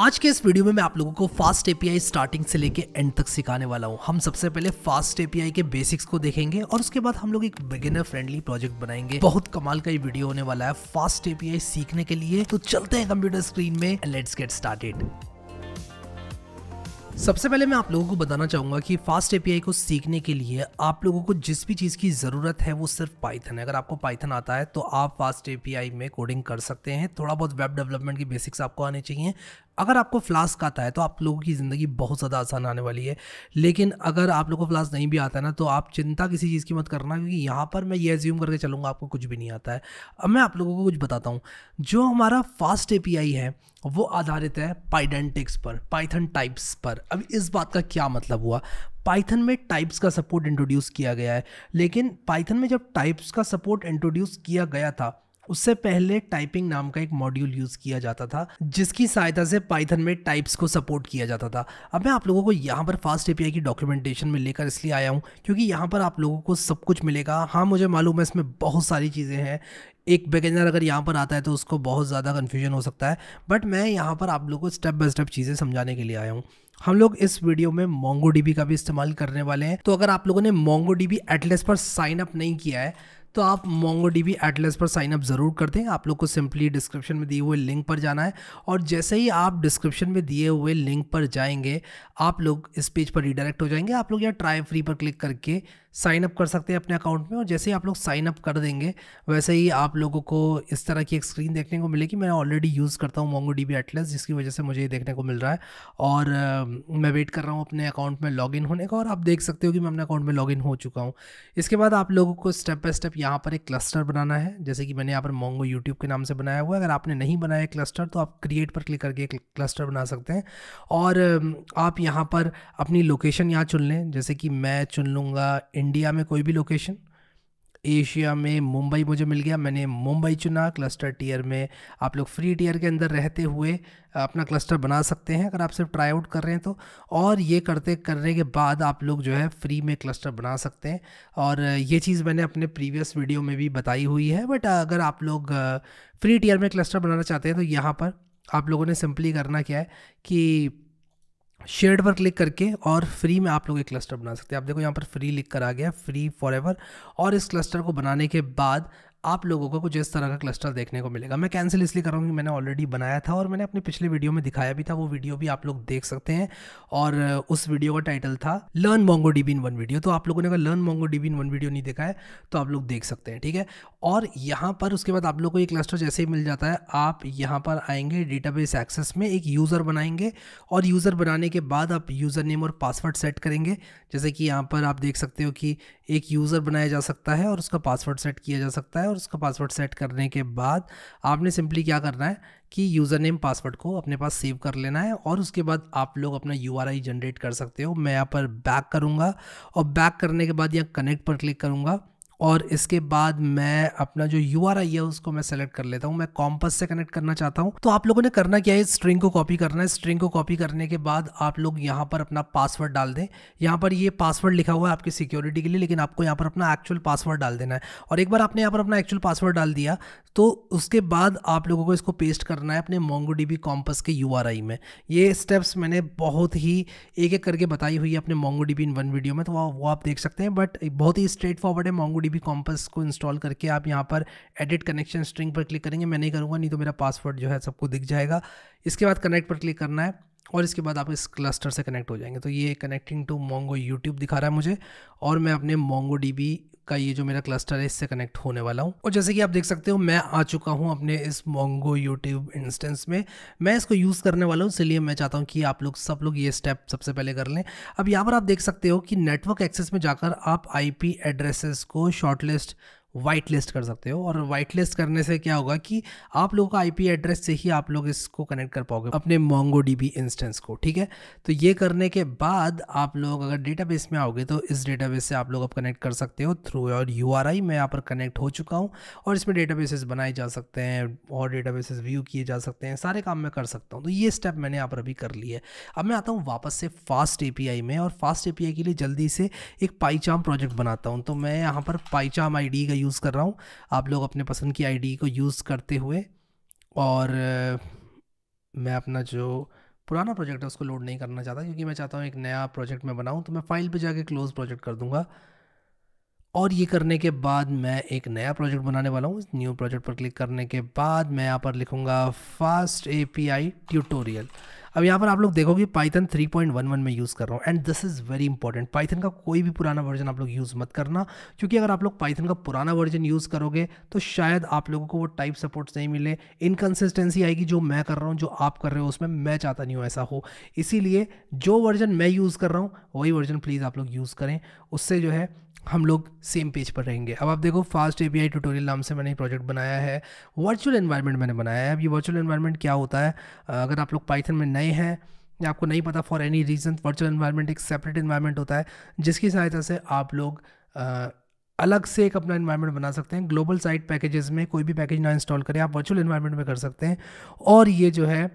आज के इस वीडियो में मैं आप लोगों को फास्ट एपीआई स्टार्टिंग से लेके एंड तक सिखाने वाला हूँ हम सबसे पहले फास्ट एपीआई के बेसिक्स को देखेंगे और उसके बाद हम लोग एक बिगिनर फ्रेंडली प्रोजेक्ट बनाएंगे बहुत कमाल का ये वीडियो होने वाला है फास्ट एपीआई सीखने के लिए तो चलते हैं कंप्यूटर स्क्रीन में लेट्स गेट स्टार्टेड सबसे पहले मैं आप लोगों को बताना चाहूंगा कि फास्ट एपीआई को सीखने के लिए आप लोगों को जिस भी चीज़ की ज़रूरत है वो सिर्फ पाइथन है अगर आपको पाइथन आता है तो आप फास्ट एपीआई में कोडिंग कर सकते हैं थोड़ा बहुत वेब डेवलपमेंट की बेसिक्स आपको आने चाहिए अगर आपको फ्लास्क आता है तो आप लोगों की ज़िंदगी बहुत ज़्यादा आसान आने वाली है लेकिन अगर आप लोगों को फ्लास्क नहीं भी आता है ना तो आप चिंता किसी चीज़ की मत करना क्योंकि यहाँ पर मैं ये ज्यूम करके चलूँगा आपको कुछ भी नहीं आता है अब मैं आप लोगों को कुछ बताता हूँ जो हमारा फास्ट ए है वो आधारित है पाइडेंटिक्स पर पाइथन टाइप्स पर अब इस बात का क्या मतलब हुआ पाइथन में टाइप्स का सपोर्ट इंट्रोड्यूस किया गया है लेकिन पाइथन में जब टाइप्स का सपोर्ट इंट्रोड्यूस किया गया था उससे पहले टाइपिंग नाम का एक मॉड्यूल यूज़ किया जाता था जिसकी सहायता से पाइथन में टाइप्स को सपोर्ट किया जाता था अब मैं आप लोगों को यहाँ पर फास्ट एपीआई की डॉक्यूमेंटेशन में लेकर इसलिए आया हूँ क्योंकि यहाँ पर आप लोगों को सब कुछ मिलेगा हाँ मुझे मालूम है इसमें बहुत सारी चीज़ें हैं एक बैकेंजर अगर यहाँ पर आता है तो उसको बहुत ज़्यादा कन्फ्यूजन हो सकता है बट मैं यहाँ पर आप लोगों को स्टेप बाय स्टेप चीज़ें समझाने के लिए आया हूँ हम लोग इस वीडियो में मोंगो का भी इस्तेमाल करने वाले हैं तो अगर आप लोगों ने मोंगो डी एटलेस पर साइन अप नहीं किया है तो आप मोंगो डी एटलेस पर साइन अप ज़रूर कर दें आप लोग को सिंपली डिस्क्रिप्शन में दिए हुए लिंक पर जाना है और जैसे ही आप डिस्क्रिप्शन में दिए हुए लिंक पर जाएंगे आप लोग इस पेज पर रिडायरेक्ट हो जाएंगे आप लोग यहाँ ट्राई फ्री पर क्लिक करके साइन अप कर सकते हैं अपने अकाउंट में और जैसे ही आप लोग साइन अप कर देंगे वैसे ही आप लोगों को इस तरह की एक स्क्रीन देखने को मिलेगी मैं ऑलरेडी यूज़ करता हूँ मोंगो डी एटलस जिसकी वजह से मुझे ये देखने को मिल रहा है और मैं वेट कर रहा हूँ अपने अकाउंट में लॉगिन होने का और आप देख सकते हो कि मैं अपने अकाउंट में लॉगिन हो चुका हूँ इसके बाद आप लोगों को स्टेप बाय स्टेप यहाँ पर एक क्लस्टर बनाना है जैसे कि मैंने यहाँ पर मोंगो यूट्यूब के नाम से बनाया हुआ है अगर आपने नहीं बनाया क्लस्टर तो आप क्रिएट पर क्लिक करके क्लस्टर बना सकते हैं और आप यहाँ पर अपनी लोकेशन यहाँ चुन लें जैसे कि मैं चुन लूँगा इंडिया में कोई भी लोकेशन एशिया में मुंबई मुझे मिल गया मैंने मुंबई चुना क्लस्टर टीयर में आप लोग फ्री टीयर के अंदर रहते हुए अपना क्लस्टर बना सकते हैं अगर आप सिर्फ ट्राई आउट कर रहे हैं तो और ये करते करने के बाद आप लोग जो है फ्री में क्लस्टर बना सकते हैं और ये चीज़ मैंने अपने प्रीवियस वीडियो में भी बताई हुई है बट अगर आप लोग फ्री टीयर में क्लस्टर बनाना चाहते हैं तो यहाँ पर आप लोगों ने सिंपली करना क्या है कि शेड पर क्लिक करके और फ्री में आप लोग एक क्लस्टर बना सकते हैं आप देखो यहाँ पर फ्री लिख कर आ गया फ्री फॉर एवर और इस क्लस्टर को बनाने के बाद आप लोगों को कुछ इस तरह का क्लस्टर देखने को मिलेगा मैं कैंसिल इसलिए कर रहा हूँ कि मैंने ऑलरेडी बनाया था और मैंने अपने पिछले वीडियो में दिखाया भी था वो वीडियो भी आप लोग देख सकते हैं और उस वीडियो का टाइटल था learn Mongo DB in one video तो आप लोगों ने अगर learn Mongo DB in one video नहीं देखा है तो आप लोग देख सकते हैं ठीक है और यहाँ पर उसके बाद आप लोग को ये क्लस्टर जैसे ही मिल जाता है आप यहाँ पर आएंगे डेटाबेस एक्सेस में एक यूज़र बनाएंगे और यूज़र बनाने के बाद आप यूज़र नेम और पासवर्ड सेट करेंगे जैसे कि यहाँ पर आप देख सकते हो कि एक यूज़र बनाया जा सकता है और उसका पासवर्ड सेट किया जा सकता है है और उसका पासवर्ड सेट करने के बाद आपने सिंपली क्या करना है कि यूज़र नेम पासवर्ड को अपने पास सेव कर लेना है और उसके बाद आप लोग अपना यू जनरेट कर सकते हो मैं यहाँ पर बैक करूँगा और बैक करने के बाद यहाँ कनेक्ट पर क्लिक करूँगा और इसके बाद मैं अपना जो यू आर आई है उसको मैं सेलेक्ट कर लेता हूँ मैं कॉम्पस से कनेक्ट करना चाहता हूँ तो आप लोगों ने करना क्या है स्ट्रिंग को कॉपी करना है स्ट्रिंग को कॉपी करने के बाद आप लोग यहाँ पर अपना पासवर्ड डाल दें यहाँ पर ये पासवर्ड लिखा हुआ है आपकी सिक्योरिटी के लिए लेकिन आपको यहाँ पर अपना एक्चुअल पासवर्ड डाल देना है और एक बार आपने यहाँ पर अपना एक्चुअल पासवर्ड डाल दिया तो उसके बाद आप लोगों को इसको पेस्ट करना है अपने मोंगो डी कॉम्पस के यू में ये स्टेप्स मैंने बहुत ही एक एक करके बताई हुई है अपने मोंगो इन वन वीडियो में तो वो आप देख सकते हैं बट बहुत ही स्ट्रेट फॉरवर्ड है मोंगो ओ कॉम्पस को इंस्टॉल करके आप यहाँ पर एडिट कनेक्शन स्ट्रिंग पर क्लिक करेंगे मैं नहीं करूँगा नहीं तो मेरा पासवर्ड जो है सबको दिख जाएगा इसके बाद कनेक्ट पर क्लिक करना है और इसके बाद आप इस क्लस्टर से कनेक्ट हो जाएंगे तो ये कनेक्टिंग टू मोंगो यूट्यूब दिखा रहा है मुझे और मैं अपने मोंगो डी का ये जो मेरा क्लस्टर है इससे कनेक्ट होने वाला हूँ और जैसे कि आप देख सकते हो मैं आ चुका हूँ अपने इस मोंगो यूट्यूब इंस्टेंस में मैं इसको यूज़ करने वाला हूँ इसलिए मैं चाहता हूँ कि आप लोग सब लोग ये स्टेप सबसे पहले कर लें अब यहाँ पर आप देख सकते हो कि नेटवर्क एक्सेस में जाकर आप आई एड्रेसेस को शॉर्टलिस्ट वाइट लिस्ट कर सकते हो और वाइट लिस्ट करने से क्या होगा कि आप लोगों का आईपी एड्रेस से ही आप लोग इसको कनेक्ट कर पाओगे अपने मोंगो बी इंस्टेंस को ठीक है तो ये करने के बाद आप लोग अगर डेटाबेस में आओगे तो इस डेटाबेस से आप लोग अब कनेक्ट कर सकते हो थ्रू और यू मैं यहाँ पर कनेक्ट हो चुका हूँ और इसमें डेटाबेसेस बनाए जा सकते हैं और डेटाबेसेस व्यू किए जा सकते हैं सारे काम मैं कर सकता हूँ तो ये स्टेप मैंने यहाँ पर अभी कर ली है अब मैं आता हूँ वापस से फास्ट ए में और फास्ट ए के लिए जल्दी से एक पाईचाम प्रोजेक्ट बनाता हूँ तो मैं यहाँ पर पाईचाम आई का यूज़ कर रहा हूँ आप लोग अपने पसंद की आईडी को यूज़ करते हुए और मैं अपना जो पुराना प्रोजेक्ट है उसको लोड नहीं करना चाहता क्योंकि मैं चाहता हूँ एक नया प्रोजेक्ट मैं बनाऊँ तो मैं फ़ाइल पे जाके क्लोज़ प्रोजेक्ट कर दूँगा और ये करने के बाद मैं एक नया प्रोजेक्ट बनाने वाला हूँ न्यू प्रोजेक्ट पर क्लिक करने के बाद मैं यहाँ पर लिखूँगा फास्ट ए ट्यूटोरियल अब यहाँ पर आप लोग देखोगे पाइथन 3.11 में यूज़ कर रहा हूँ and this is very important Python का कोई भी पुराना वर्जन आप लोग यूज़ मत करना क्योंकि अगर आप लोग पाइथन का पुराना वर्जन यूज़ करोगे तो शायद आप लोगों को वो टाइप सपोर्ट्स नहीं मिले इनकन्सिस्टेंसी आएगी जो मैं कर रहा हूँ जो आप कर रहे हो उसमें मैं चाहता नहीं हूँ ऐसा हो इसीलिए जो वर्जन मैं यूज़ कर रहा हूँ वही वर्जन प्लीज़ आप लोग यूज़ करें उससे जो है हम लोग सेम पेज पर रहेंगे अब आप देखो फास्ट एपीआई ट्यूटोरियल नाम से मैंने प्रोजेक्ट बनाया है वर्चुअल एनवायरनमेंट मैंने बनाया है अब ये वर्चुअल एनवायरनमेंट क्या होता है अगर आप लोग पाइथन में नए हैं या आपको नहीं पता for any reason virtual environment एक सेपरेट इन्वायरमेंट होता है जिसकी सहायता से आप लोग आ, अलग से एक अपना इन्वायरमेंट बना सकते हैं ग्लोबल साइट पैकेजेस में कोई भी पैकेज ना इंस्टॉल करें आप वर्चुअल इन्वायरमेंट में कर सकते हैं और ये जो है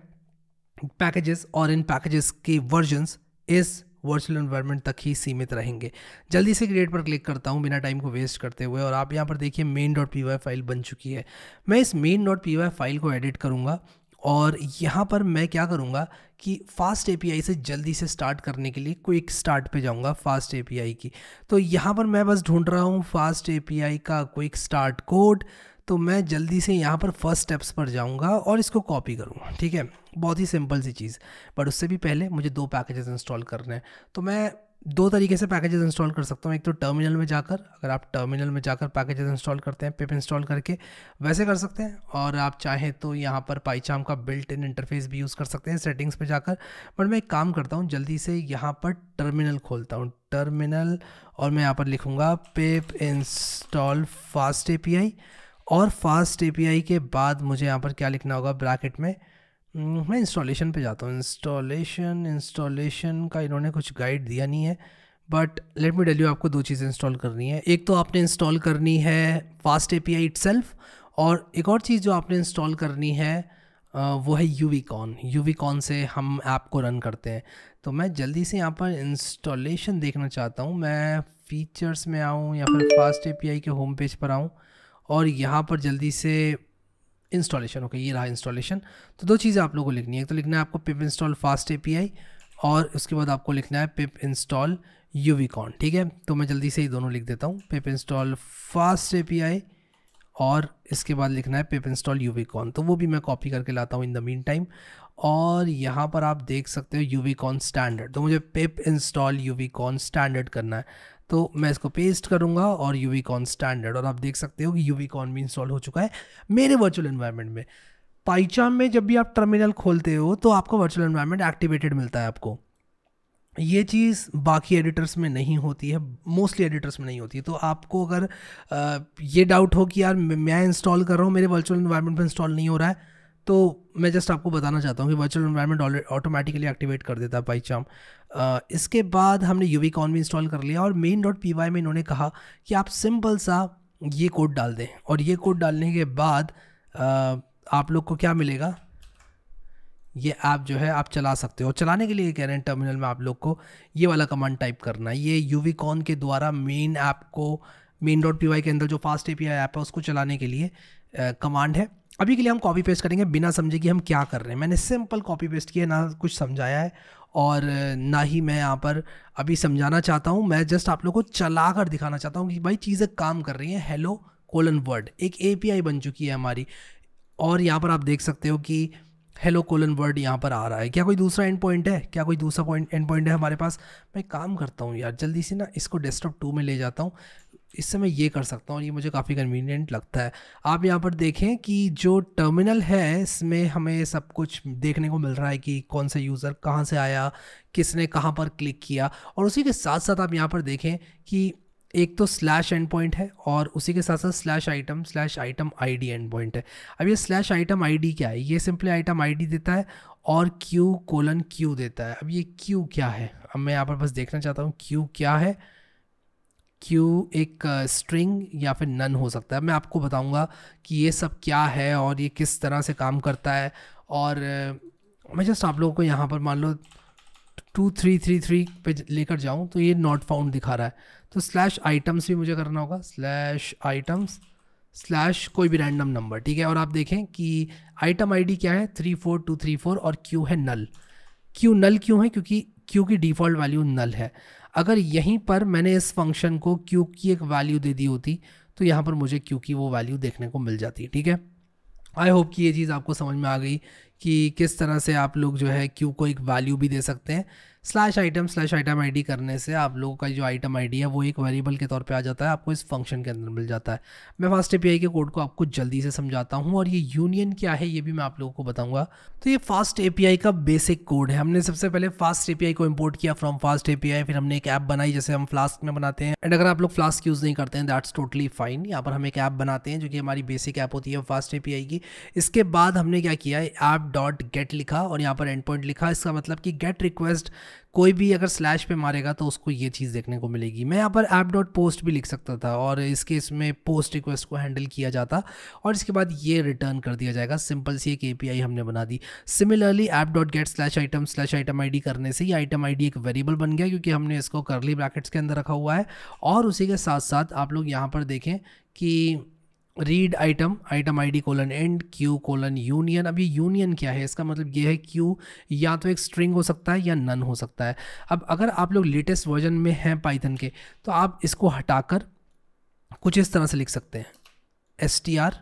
पैकेजेस और इन पैकेजेस के वर्जन्स इस वर्चुअल इन्वायरमेंट तक ही सीमित रहेंगे जल्दी से क्रिएट पर क्लिक करता हूँ बिना टाइम को वेस्ट करते हुए और आप यहाँ पर देखिए main dot P Y file बन चुकी है मैं इस main dot P Y file को एडिट करूँगा और यहाँ पर मैं क्या करूँगा कि फास्ट आई से जल्दी से स्टार्ट करने के लिए क्विक स्टार्ट पे जाऊँगा फास्ट आई की तो यहाँ पर मैं बस ढूंढ रहा हूँ फास्ट आई का क्विक स्टार्ट कोड तो मैं जल्दी से यहाँ पर फर्स्ट स्टेप्स पर जाऊँगा और इसको कॉपी करूँगा ठीक है बहुत ही सिंपल सी चीज़ बट उससे भी पहले मुझे दो पैकेजेस इंस्टॉल करने हैं तो मैं दो तरीके से पैकेजेस इंस्टॉल कर सकता हूँ एक तो टर्मिनल में जाकर अगर आप टर्मिनल में जाकर पैकेजेस इंस्टॉल करते हैं पिप इंस्टॉल करके वैसे कर सकते हैं और आप चाहें तो यहाँ पर पाईचाम का बिल्ट इन इंटरफेस भी यूज़ कर सकते हैं सेटिंग्स पे जाकर बट मैं एक काम करता हूँ जल्दी से यहाँ पर टर्मिनल खोलता हूँ टर्मिनल और मैं यहाँ पर लिखूँगा पिप इंस्टॉल फास्ट ए और फास्ट ए के बाद मुझे यहाँ पर क्या लिखना होगा ब्रैकेट में हम्म, मैं इंस्टॉलेशन पे जाता हूँ इंस्टॉलेशन इंस्टॉलेशन का इन्होंने कुछ गाइड दिया नहीं है बट लेट मी डेल्यू आपको दो चीज़ें इंस्टॉल करनी है एक तो आपने इंस्टॉल करनी है फास्ट ए पी आई और एक और चीज़ जो आपने इंस्टॉल करनी है वो है uvicorn uvicorn से हम ऐप को रन करते हैं तो मैं जल्दी से यहाँ पर इंस्टॉलेशन देखना चाहता हूँ मैं फ़ीचर्स में आऊँ या फिर फास्ट ए पी आई के होम पेज पर आऊँ और यहाँ पर जल्दी से इंस्टॉलेशन ओके ये रहा इंस्टॉलेशन तो दो चीज़ें आप लोगों को लिखनी है एक तो लिखना है आपको पिप इंस्टॉल फास्ट ए और उसके बाद आपको लिखना है पिप इंस्टॉल यूवीकॉन ठीक है तो मैं जल्दी से ही दोनों लिख देता हूँ पिप इंस्टॉल फास्ट ए और इसके बाद लिखना है पिप इंस्टॉल यूवीकॉन तो वो भी मैं कॉपी करके लाता हूँ इन द मीन टाइम और यहाँ पर आप देख सकते हो यूवीकॉन स्टैंडर्ड तो मुझे पिप इंस्टॉल यूवीकॉन स्टैंडर्ड करना है तो मैं इसको पेस्ट करूँगा और यूवीकॉन कॉन स्टैंडर्ड और आप देख सकते हो कि यूवीकॉन कॉन भी इंस्टॉल हो चुका है मेरे वर्चुअल इन्वायरमेंट में पाइचाम में जब भी आप टर्मिनल खोलते हो तो आपका वर्चुअल इन्वायरमेंट एक्टिवेटेड मिलता है आपको ये चीज़ बाकी एडिटर्स में नहीं होती है मोस्टली एडिटर्स में नहीं होती है तो आपको अगर आ, ये डाउट हो कि यार मैं इंस्टॉल कर रहा हूँ मेरे वर्चुअल इन्वायरमेंट में इंस्टॉल नहीं हो रहा है तो मैं जस्ट आपको बताना चाहता हूँ कि वर्चुअल इन्वायरमेंट ऑटोमेटिकली एक्टिवेट कर देता है बाई चांस इसके बाद हमने यू वी कॉन भी इंस्टॉल कर लिया और मेन डॉट पी वाई में इन्होंने कहा कि आप सिंपल सा ये कोड डाल दें और ये कोड डालने के बाद आप लोग को क्या मिलेगा ये ऐप जो है आप चला सकते हो चलाने के लिए कह रहे हैं टर्मिनल में आप लोग को ये वाला कमांड टाइप करना है ये यू वी कॉन के द्वारा मेन ऐप को मेन डॉट पी वाई के अंदर जो Fast A P I app है उसको चलाने के लिए कमांड है अभी के लिए हम कॉपी पेस्ट करेंगे बिना समझे कि हम क्या कर रहे हैं मैंने सिंपल कॉपी पेस्ट किया ना कुछ समझाया है और ना ही मैं यहाँ पर अभी समझाना चाहता हूँ मैं जस्ट आप लोग को चला कर दिखाना चाहता हूँ कि भाई चीज़ें काम कर रही हैं हेलो कोलन वर्ड एक ए बन चुकी है हमारी और यहाँ पर आप देख सकते हो कि हेलो कोलन वर्ड यहाँ पर आ रहा है क्या कोई दूसरा एंड पॉइंट है क्या कोई दूसरा पॉइंट एंड पॉइंट है हमारे पास मैं काम करता हूँ यार जल्दी से ना इसको डेस्कटॉप टू में ले जाता हूँ इससे मैं ये कर सकता हूँ ये मुझे काफ़ी कन्वीनियंट लगता है आप यहाँ पर देखें कि जो टर्मिनल है इसमें हमें सब कुछ देखने को मिल रहा है कि कौन सा यूज़र कहाँ से आया किसने कहाँ पर क्लिक किया और उसी के साथ साथ आप यहाँ पर देखें कि एक तो स्लैश एंड पॉइंट है और उसी के साथ साथ slash item slash item ID endpoint है अब ये स्लैश आइटम आईडी क्या है ये सिंपली आइटम आईडी देता है और क्यू कोलन क्यू देता है अब ये क्यू क्या है अब मैं यहाँ पर बस देखना चाहता हूँ क्यू क्या है क्यू एक स्ट्रिंग या फिर नन हो सकता है मैं आपको बताऊंगा कि ये सब क्या है और ये किस तरह से काम करता है और मैं जस्ट आप लोगों को यहाँ पर मान लो टू थ्री थ्री थ्री पे लेकर जाऊँ तो ये नॉट फाउंड दिखा रहा है तो स्लैश आइटम्स भी मुझे करना होगा स्लैश आइटम्स स्लैश कोई भी रैंडम नंबर ठीक है और आप देखें कि आइटम आईडी क्या है three four two three four और क्यू है नल क्यू नल क्यों है क्योंकि क्यू की डिफ़ॉल्ट वैल्यू नल है अगर यहीं पर मैंने इस फंक्शन को क्यू की एक वैल्यू दे दी होती तो यहाँ पर मुझे क्यू की वो वैल्यू देखने को मिल जाती ठीक है आई होप कि ये चीज़ आपको समझ में आ गई कि किस तरह से आप लोग जो है क्यू को एक वैल्यू भी दे सकते हैं slash item slash item ID करने से आप लोगों का जो आइटम आईडी है वो एक वेरिएबल के तौर पे आ जाता है आपको इस फंक्शन के अंदर मिल जाता है मैं फास्ट ए के कोड को आपको जल्दी से समझाता हूँ और ये यूनियन क्या है ये भी मैं आप लोगों को बताऊँगा तो ये फास्ट ए का बेसिक कोड है हमने सबसे पहले फास्ट ए को इम्पोर्ट किया फ्रॉम फास्ट ए फिर हमने एक ऐप बनाई जैसे हम फ्लास्क में बनाते हैं एंड अगर आप लोग फ्लास्क यूज़ नहीं करते हैं दैट्स टोटली फाइन यहाँ पर हम एक ऐप बनाते हैं जो कि हमारी बेसिक ऐप होती है फास्ट ए की इसके बाद हमने क्या किया ऐप डॉट गेट लिखा और यहाँ पर एंड पॉइंट लिखा इसका मतलब कि गेट रिक्वेस्ट कोई भी अगर स्लैश पे मारेगा तो उसको ये चीज़ देखने को मिलेगी मैं यहाँ पर ऐप डॉट पोस्ट भी लिख सकता था और इस केस में पोस्ट रिक्वेस्ट को हैंडल किया जाता और इसके बाद ये रिटर्न कर दिया जाएगा सिंपल सी एक ए हमने बना दी similarly app dot get slash item slash item I करने से ये आइटम आई एक वेरिएबल बन गया क्योंकि हमने इसको करली ब्रैकेट्स के अंदर रखा हुआ है और उसी के साथ साथ आप लोग यहाँ पर देखें कि read item item I D colon and Q colon union अब ये यूनियन क्या है इसका मतलब ये है क्यू या तो एक स्ट्रिंग हो सकता है या नन हो सकता है अब अगर आप लोग लेटेस्ट वर्जन में हैं पाइथन के तो आप इसको हटाकर कुछ इस तरह से लिख सकते हैं एस टी आर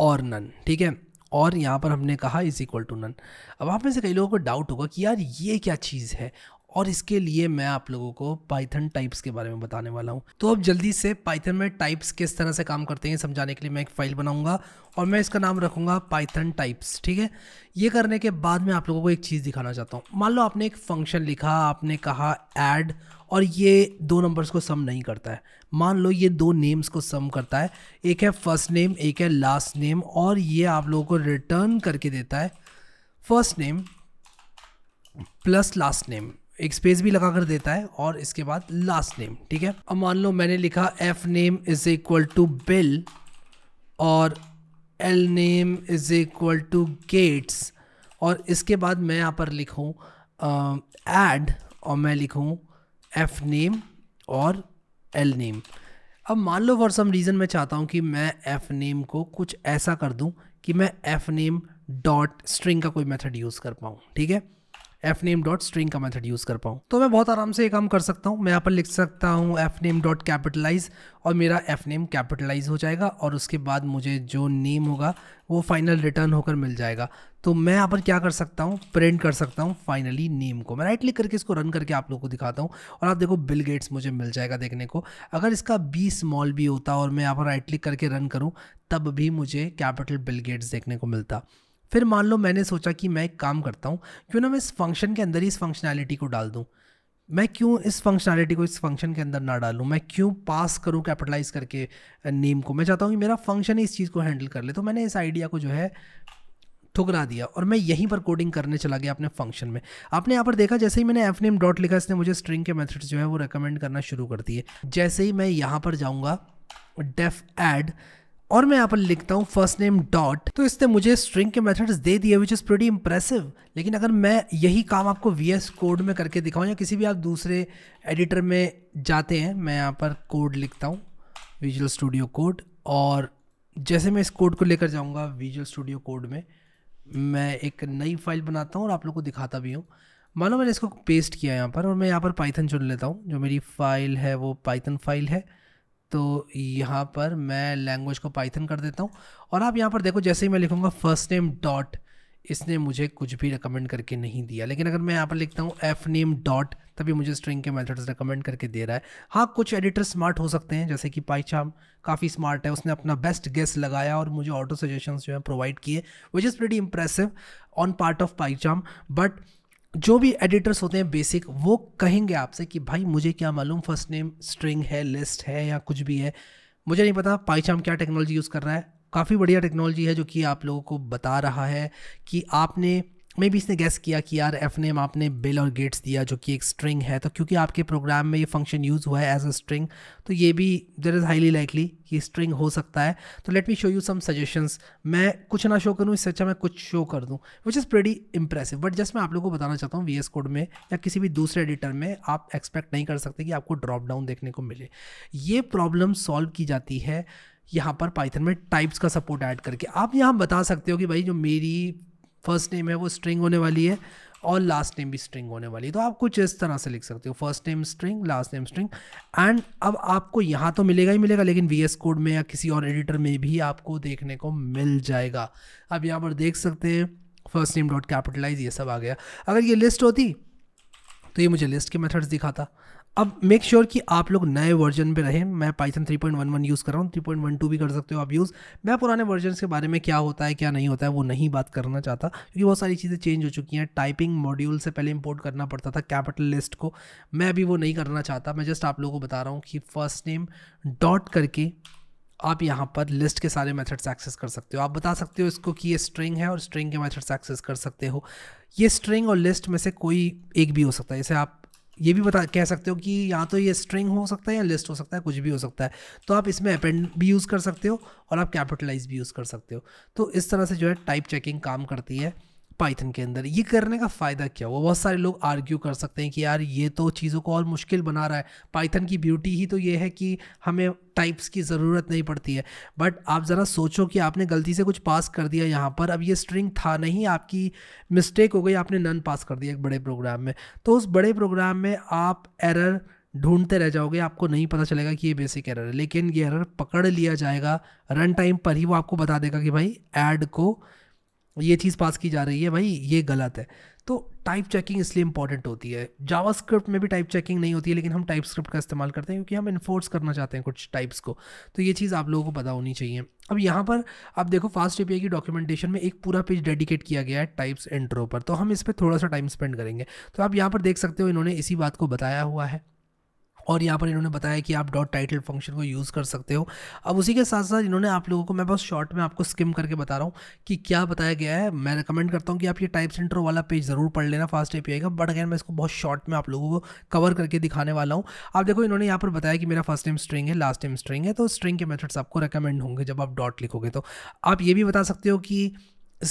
और नन ठीक है और यहाँ पर हमने कहा इज़ इक्वल टू नन अब आप में से कई लोगों को डाउट होगा कि यार ये क्या चीज़ है और इसके लिए मैं आप लोगों को पाइथन टाइप्स के बारे में बताने वाला हूँ तो अब जल्दी से पाइथन में टाइप्स किस तरह से काम करते हैं समझाने के लिए मैं एक फ़ाइल बनाऊँगा और मैं इसका नाम रखूँगा पाइथन टाइप्स ठीक है ये करने के बाद मैं आप लोगों को एक चीज़ दिखाना चाहता हूँ मान लो आपने एक फंक्शन लिखा आपने कहा एड और ये दो नंबर्स को सम नहीं करता है मान लो ये दो नेम्स को सम करता है एक है फर्स्ट नेम एक है लास्ट नेम और ये आप लोगों को रिटर्न करके देता है first name plus last name एक स्पेस भी लगा कर देता है और इसके बाद लास्ट नेम ठीक है अब मान लो मैंने लिखा F name is equal to Bill और L name is equal to Gates और इसके बाद मैं यहाँ पर लिखूँ एड और मैं लिखूँ एफ नेम और एल नेम अब मान लो फॉर सम रीज़न मैं चाहता हूँ कि मैं एफ नेम को कुछ ऐसा कर दूँ कि मैं एफ नेम डॉट स्ट्रिंग का कोई मेथड यूज़ कर पाऊँ ठीक है एफ नेम डॉट स्ट्रिंग का मेथड यूज़ कर पाऊँ तो मैं बहुत आराम से ये काम कर सकता हूँ मैं यहाँ पर लिख सकता हूँ एफ नेम डॉट कैपिटलाइज और मेरा एफ नेम कैपिटलाइज हो जाएगा और उसके बाद मुझे जो नेम होगा वो फाइनल रिटर्न होकर मिल जाएगा तो मैं यहाँ पर क्या कर सकता हूँ प्रिंट कर सकता हूँ फाइनली नेम को मैं राइट क्लिक करके इसको रन करके आप लोगों को दिखाता हूँ और आप देखो बिल गेट्स मुझे मिल जाएगा देखने को अगर इसका बी स्मॉल भी होता और मैं यहाँ पर राइट क्लिक करके रन करूँ तब भी मुझे कैपिटल बिल गेट्स देखने को मिलता फिर मान लो मैंने सोचा कि मैं एक काम करता हूँ क्यों ना मैं इस फंक्शन के अंदर ही इस फंक्शनैलिटी को डाल दूँ मैं क्यों इस फंक्शनैलिटी को इस फंक्शन के अंदर ना डालूँ मैं क्यों पास करूँ कैपिटलाइज करके नेम को मैं चाहता हूँ कि मेरा फंक्शन ही इस चीज़ को हैंडल कर ले तो मैंने इस आइडिया को जो है ठुकरा दिया और मैं यहीं पर कोडिंग करने चला गया अपने फंक्शन में आपने यहाँ पर देखा जैसे ही मैंने एफ नेम डॉट लिखा इसने मुझे स्ट्रिंग के मेथड्स जो है वो रिकमेंड करना शुरू कर दिए जैसे ही मैं यहाँ पर जाऊँगा डेफ एड और मैं यहाँ पर लिखता हूँ फर्स्ट नेम डॉट तो इसने मुझे स्ट्रिंग के मेथड्स दे दिए विच इज़ प्रेटी इंप्रेसिव लेकिन अगर मैं यही काम आपको वी एस कोड में करके दिखाऊँ या किसी भी आप दूसरे एडिटर में जाते हैं मैं यहाँ पर कोड लिखता हूँ विजुअल स्टूडियो कोड और जैसे मैं इस कोड को लेकर जाऊँगा विजुअल स्टूडियो कोड में मैं एक नई फाइल बनाता हूँ और आप लोग को दिखाता भी हूँ मान लो मैंने इसको पेस्ट किया यहाँ पर और मैं यहाँ पर पाइथन चुन लेता हूँ जो मेरी फ़ाइल है वो पाइथन फाइल है तो यहाँ पर मैं लैंग्वेज को पाइथन कर देता हूँ और आप यहाँ पर देखो जैसे ही मैं लिखूँगा फर्स्ट नेम डॉट इसने मुझे कुछ भी रिकमेंड करके नहीं दिया लेकिन अगर मैं यहाँ पर लिखता हूँ एफ नेम डॉट तभी मुझे स्ट्रिंग के मेथड्स रिकमेंड करके दे रहा है हाँ कुछ एडिटर स्मार्ट हो सकते हैं जैसे कि पाईचाम काफ़ी स्मार्ट है उसने अपना बेस्ट गेस लगाया और मुझे ऑटो सजेशन जो है प्रोवाइड किए which is very impressive on part of PyCharm but जो भी एडिटर्स होते हैं बेसिक वो कहेंगे आपसे कि भाई मुझे क्या मालूम फर्स्ट नेम स्ट्रिंग है लिस्ट है या कुछ भी है मुझे नहीं पता पाईचाम क्या टेक्नोलॉजी यूज़ कर रहा है काफ़ी बढ़िया टेक्नोलॉजी है जो कि आप लोगों को बता रहा है कि आपने मे भी इसने गेस किया कि यार एफ नेम आपने बिल और गेट्स दिया जो कि एक स्ट्रिंग है तो क्योंकि आपके प्रोग्राम में ये फंक्शन यूज़ हुआ है एज अ स्ट्रिंग तो ये भी देर इज़ हाईली लाइकली कि स्ट्रिंग हो सकता है तो let me show you some suggestions मैं कुछ ना शो करूँ इससे अच्छा मैं कुछ शो कर दूँ which is pretty impressive but just मैं आप लोगों को बताना चाहता हूँ वी एस कोड में या किसी भी दूसरे एडिटर में आप एक्सपेक्ट नहीं कर सकते कि आपको ड्रॉप डाउन देखने को मिले ये प्रॉब्लम सॉल्व की जाती है यहाँ पर पाइथन में टाइप्स का सपोर्ट ऐड करके आप यहाँ बता सकते हो कि भाई जो मेरी फर्स्ट नेम है वो स्ट्रिंग होने वाली है और लास्ट नेम भी स्ट्रिंग होने वाली है तो आप कुछ इस तरह से लिख सकते हो first name string last name string and अब आपको यहाँ तो मिलेगा ही मिलेगा लेकिन वी कोड में या किसी और एडिटर में भी आपको देखने को मिल जाएगा अब यहाँ पर देख सकते हैं फर्स्ट नेम डॉट कैपिटलाइज ये सब आ गया अगर ये लिस्ट होती तो ये मुझे लिस्ट के मेथड्स दिखाता अब मेक श्योर sure कि आप लोग नए वर्जन पे रहें मैं पाइथन 3.11 यूज़ कर रहा हूँ 3.12 भी कर सकते हो आप यूज़ मैं पुराने वर्जन के बारे में क्या होता है क्या नहीं होता है वो नहीं बात करना चाहता क्योंकि बहुत सारी चीज़ें चेंज हो चुकी हैं टाइपिंग मॉड्यूल से पहले इंपोर्ट करना पड़ता था कैपिटल लिस्ट को मैं अभी वो नहीं करना चाहता मैं जस्ट आप लोगों को बता रहा हूँ कि फर्स्ट नेम डॉट करके आप यहाँ पर लिस्ट के सारे मेथड्स एक्सेस कर सकते हो आप बता सकते हो इसको कि ये स्ट्रिंग है और स्ट्रिंग के मेथड्स एक्सेस कर सकते हो ये स्ट्रिंग और लिस्ट में से कोई एक भी हो सकता है जैसे आप ये भी बता कह सकते हो कि या तो ये स्ट्रिंग हो सकता है या लिस्ट हो सकता है कुछ भी हो सकता है तो आप इसमें अपेंड भी यूज़ कर सकते हो और आप कैपिटलाइज भी यूज़ कर सकते हो तो इस तरह से जो है टाइप चेकिंग काम करती है पाइथन के अंदर ये करने का फ़ायदा क्या हुआ बहुत सारे लोग आर्ग्यू कर सकते हैं कि यार ये तो चीज़ों को और मुश्किल बना रहा है पाइथन की ब्यूटी ही तो ये है कि हमें टाइप्स की ज़रूरत नहीं पड़ती है बट आप ज़रा सोचो कि आपने गलती से कुछ पास कर दिया यहाँ पर अब ये स्ट्रिंग था नहीं आपकी मिस्टेक हो गई आपने नन पास कर दिया एक बड़े प्रोग्राम में तो उस बड़े प्रोग्राम में आप एरर ढूंढते रह जाओगे आपको नहीं पता चलेगा कि ये बेसिक एरर है लेकिन ये एरर पकड़ लिया जाएगा रन टाइम पर ही वो आपको बता देगा कि भाई ऐड को ये चीज़ पास की जा रही है भाई ये गलत है तो टाइप चेकिंग इसलिए इंपॉर्टेंट होती है जावास्क्रिप्ट में भी टाइप चेकिंग नहीं होती है लेकिन हम टाइप स्क्रिप्ट का इस्तेमाल करते हैं क्योंकि हम इन्फोर्स करना चाहते हैं कुछ टाइप्स को तो ये चीज़ आप लोगों को पता होनी चाहिए अब यहाँ पर आप देखो फास्ट ए की डॉक्यूमेंटेशन में एक पूरा पेज डेडिकेट किया गया है टाइप्स इंट्रो पर तो हम इस पर थोड़ा सा टाइम स्पेंड करेंगे तो आप यहाँ पर देख सकते हो इन्होंने इसी बात को बताया हुआ है और यहाँ पर इन्होंने बताया कि आप डॉट टाइटल फंक्शन को यूज़ कर सकते हो अब उसी के साथ साथ इन्होंने आप लोगों को मैं बस शॉर्ट में आपको स्किम करके बता रहा हूँ कि क्या बताया गया है मैं रिकमेंड करता हूँ कि आप ये टाइप सेंटर वाला पेज ज़रूर पढ़ लेना फास्ट ए का बट अगैन मैं इसको बहुत शॉर्ट में आप लोगों को कवर करके दिखाने वाला हूँ आप देखो इन्होंने यहाँ पर बताया कि मेरा फर्स्ट टाइम स्ट्रिंग है लास्ट टाइम स्ट्रिंग है तो स्ट्रिंग के मेथड्स आपको रिकमेंड होंगे जब आप डॉट लिखोगे तो आप ये भी बता सकते हो कि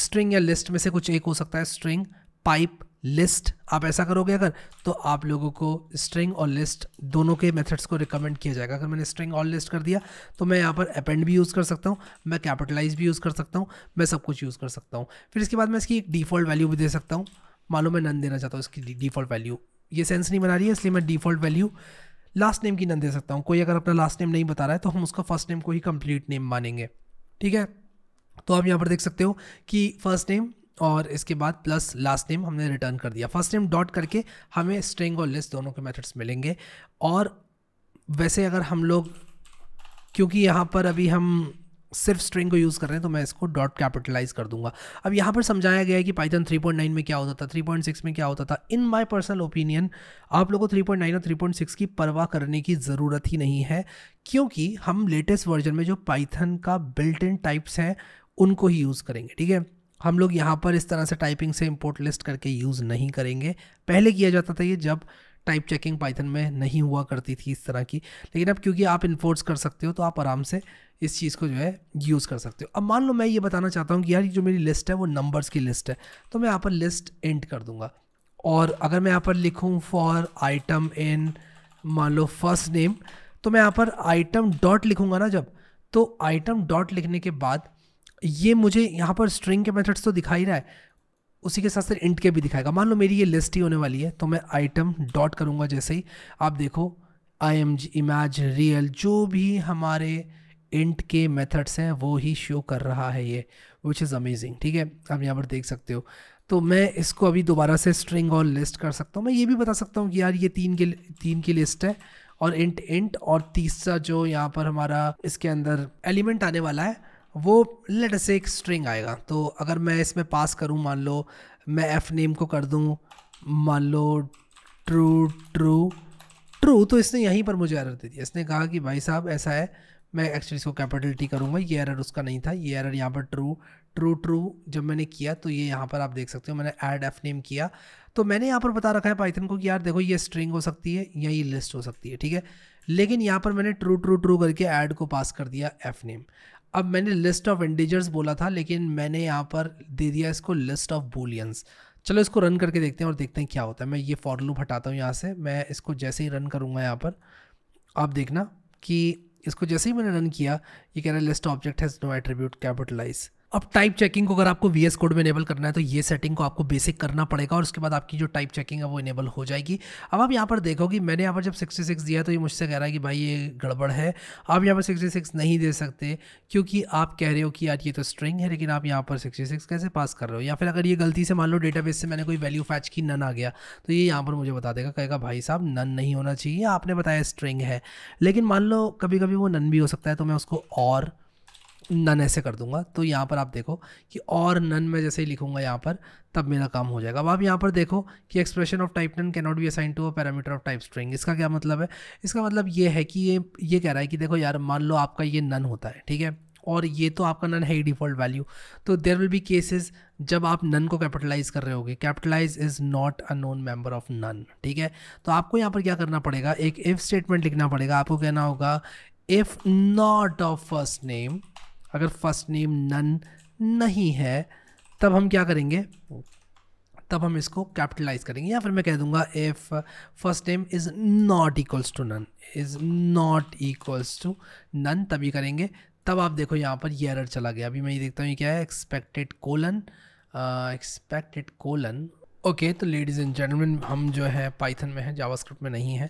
स्ट्रिंग या लिस्ट में से कुछ एक हो सकता है स्ट्रिंग पाइप लिस्ट आप ऐसा करोगे अगर तो आप लोगों को स्ट्रिंग और लिस्ट दोनों के मेथड्स को रिकमेंड किया जाएगा अगर मैंने स्ट्रिंग और लिस्ट कर दिया तो मैं यहाँ पर अपेंड भी यूज़ कर सकता हूँ मैं कैपिटलाइज भी यूज़ कर सकता हूँ मैं सब कुछ यूज़ कर सकता हूँ फिर इसके बाद मैं इसकी एक डिफ़ॉल्ट वैल्यू भी दे सकता हूँ मालूम मैं नन देना चाहता हूँ इसकी डिफ़ॉल्ट वैल्यू ये सेंस नहीं बना रही है इसलिए मैं डिफ़ॉल्ट वैल्यू लास्ट नेम की नन दे सकता हूँ कोई अगर अपना लास्ट नेम नहीं बता रहा है तो हम उसका फर्स्ट नेम को ही कंप्लीट नेम मानेंगे ठीक है तो आप यहाँ पर देख सकते हो कि फर्स्ट नेम और इसके बाद प्लस लास्ट नेम हमने रिटर्न कर दिया फर्स्ट नेम डॉट करके हमें स्ट्रिंग और लिस्ट दोनों के मेथड्स मिलेंगे और वैसे अगर हम लोग क्योंकि यहाँ पर अभी हम सिर्फ स्ट्रिंग को यूज़ कर रहे हैं तो मैं इसको डॉट कैपिटलाइज कर दूंगा अब यहाँ पर समझाया गया है कि पाइथन 3.9 में क्या होता था 3.6 में क्या होता था इन माय पर्सनल ओपिनियन आप लोगों को 3.9 और 3.6 की परवाह करने की ज़रूरत ही नहीं है क्योंकि हम लेटेस्ट वर्जन में जो पाइथन का बिल्ट इन टाइप्स हैं उनको ही यूज़ करेंगे ठीक है हम लोग यहाँ पर इस तरह से टाइपिंग से इम्पोर्ट लिस्ट करके यूज़ नहीं करेंगे पहले किया जाता था ये जब टाइप चेकिंग पाइथन में नहीं हुआ करती थी इस तरह की लेकिन अब क्योंकि आप इन्फोर्स कर सकते हो तो आप आराम से इस चीज़ को जो है यूज़ कर सकते हो अब मान लो मैं ये बताना चाहता हूँ कि यार जो मेरी लिस्ट है वो नंबर्स की लिस्ट है तो मैं यहाँ पर लिस्ट एंड कर दूँगा और अगर मैं यहाँ पर लिखूँ फॉर आइटम इन मान लो फर्स्ट नेम तो मैं यहाँ पर आइटम डॉट लिखूँगा ना जब तो आइटम डॉट लिखने के बाद ये मुझे यहाँ पर स्ट्रिंग के मेथड्स तो दिखा ही रहा है उसी के साथ साथ इंट के भी दिखाएगा मान लो मेरी ये लिस्ट ही होने वाली है तो मैं आइटम डॉट करूँगा जैसे ही आप देखो आई एम इमेज रियल जो भी हमारे इंट के मेथड्स हैं वो ही शो कर रहा है ये विच इज़ अमेजिंग ठीक है आप यहाँ पर देख सकते हो तो मैं इसको अभी दोबारा से स्ट्रिंग और लिस्ट कर सकता हूँ मैं ये भी बता सकता हूँ कि यार ये तीन के तीन की लिस्ट है और इंट इंट और तीसरा जो यहाँ पर हमारा इसके अंदर एलिमेंट आने वाला है वो लेट से एक स्ट्रिंग आएगा तो अगर मैं इसमें पास करूँ मान लो मैं एफ़ नेम को कर दूँ मान लो ट्रू ट्रू ट्रू तो इसने यहीं पर मुझे एरर दे दिया इसने कहा कि भाई साहब ऐसा है मैं एक्चुअली इसको कैपिटल टी करूँगा ये एरर उसका नहीं था ये एरर यहाँ पर ट्रू ट्रू ट्रू जब मैंने किया तो ये यहाँ पर आप देख सकते हो मैंने ऐड एफ नेम किया तो मैंने यहाँ पर बता रखा है पाइथन को कि यार देखो ये स्ट्रिंग हो सकती है या ये लिस्ट हो सकती है ठीक है लेकिन यहाँ पर मैंने ट्रू ट्रू ट्रू करके ऐड को पास कर दिया एफ नेम अब मैंने लिस्ट ऑफ इंडिजर्स बोला था लेकिन मैंने यहाँ पर दे दिया इसको लिस्ट ऑफ बोलियंस चलो इसको रन करके देखते हैं और देखते हैं क्या होता है मैं ये फॉर हटाता हूँ यहाँ से मैं इसको जैसे ही रन करूँगा यहाँ पर आप देखना कि इसको जैसे ही मैंने रन किया ये कह रहा है list object has no attribute capitalize अब टाइप चेकिंग को अगर आपको वी एस कोड में इनेबल करना है तो ये सेटिंग को आपको बेसिक करना पड़ेगा और उसके बाद आपकी जो टाइप चेकिंग है वो इनेबल हो जाएगी अब आप यहाँ पर देखोगे मैंने यहाँ पर जब 66 दिया तो ये मुझसे कह रहा है कि भाई ये गड़बड़ है आप यहाँ पर 66 नहीं दे सकते क्योंकि आप कह रहे हो कि यार ये तो स्ट्रिंग है लेकिन आप यहाँ पर सिक्सटी कैसे पास कर रहे हो या फिर अगर ये गलती से मान लो डेटा से मैंने कोई वैल्यू फैच की नन आ गया तो ये यहाँ पर मुझे बता देगा कहेगा भाई साहब नन नहीं होना चाहिए आपने बताया स्ट्रिंग है लेकिन मान लो कभी कभी वो नन भी हो सकता है तो मैं उसको और नन ऐसे कर दूंगा तो यहाँ पर आप देखो कि और नन में जैसे ही लिखूंगा यहाँ पर तब मेरा काम हो जाएगा अब आप यहाँ पर देखो कि expression of type none not be assign to a parameter of type string इसका क्या मतलब है इसका मतलब ये है कि ये ये कह रहा है कि देखो यार मान लो आपका ये नन होता है ठीक है और ये तो आपका नन है ही डिफ़ॉल्ट वैल्यू तो देर विल बी केसेस जब आप नन को कैपिटलाइज कर रहे होगे capitalize is not a known member of none ठीक है तो आपको यहाँ पर क्या करना पड़ेगा एक इफ़ स्टेटमेंट लिखना पड़ेगा आपको कहना होगा if not of first name अगर फर्स्ट नेम नन नहीं है तब हम क्या करेंगे तब हम इसको कैपिटलाइज करेंगे या फिर मैं कह दूंगा if first name is not equals to none is not equals to none तभी करेंगे तब आप देखो यहाँ पर ये एरर चला गया अभी मैं ये देखता हूँ ये क्या है expected colon expected colon okay तो लेडीज़ एंड जेंटलमैन हम जो है पाइथन में है जावास्क्रिप्ट में नहीं है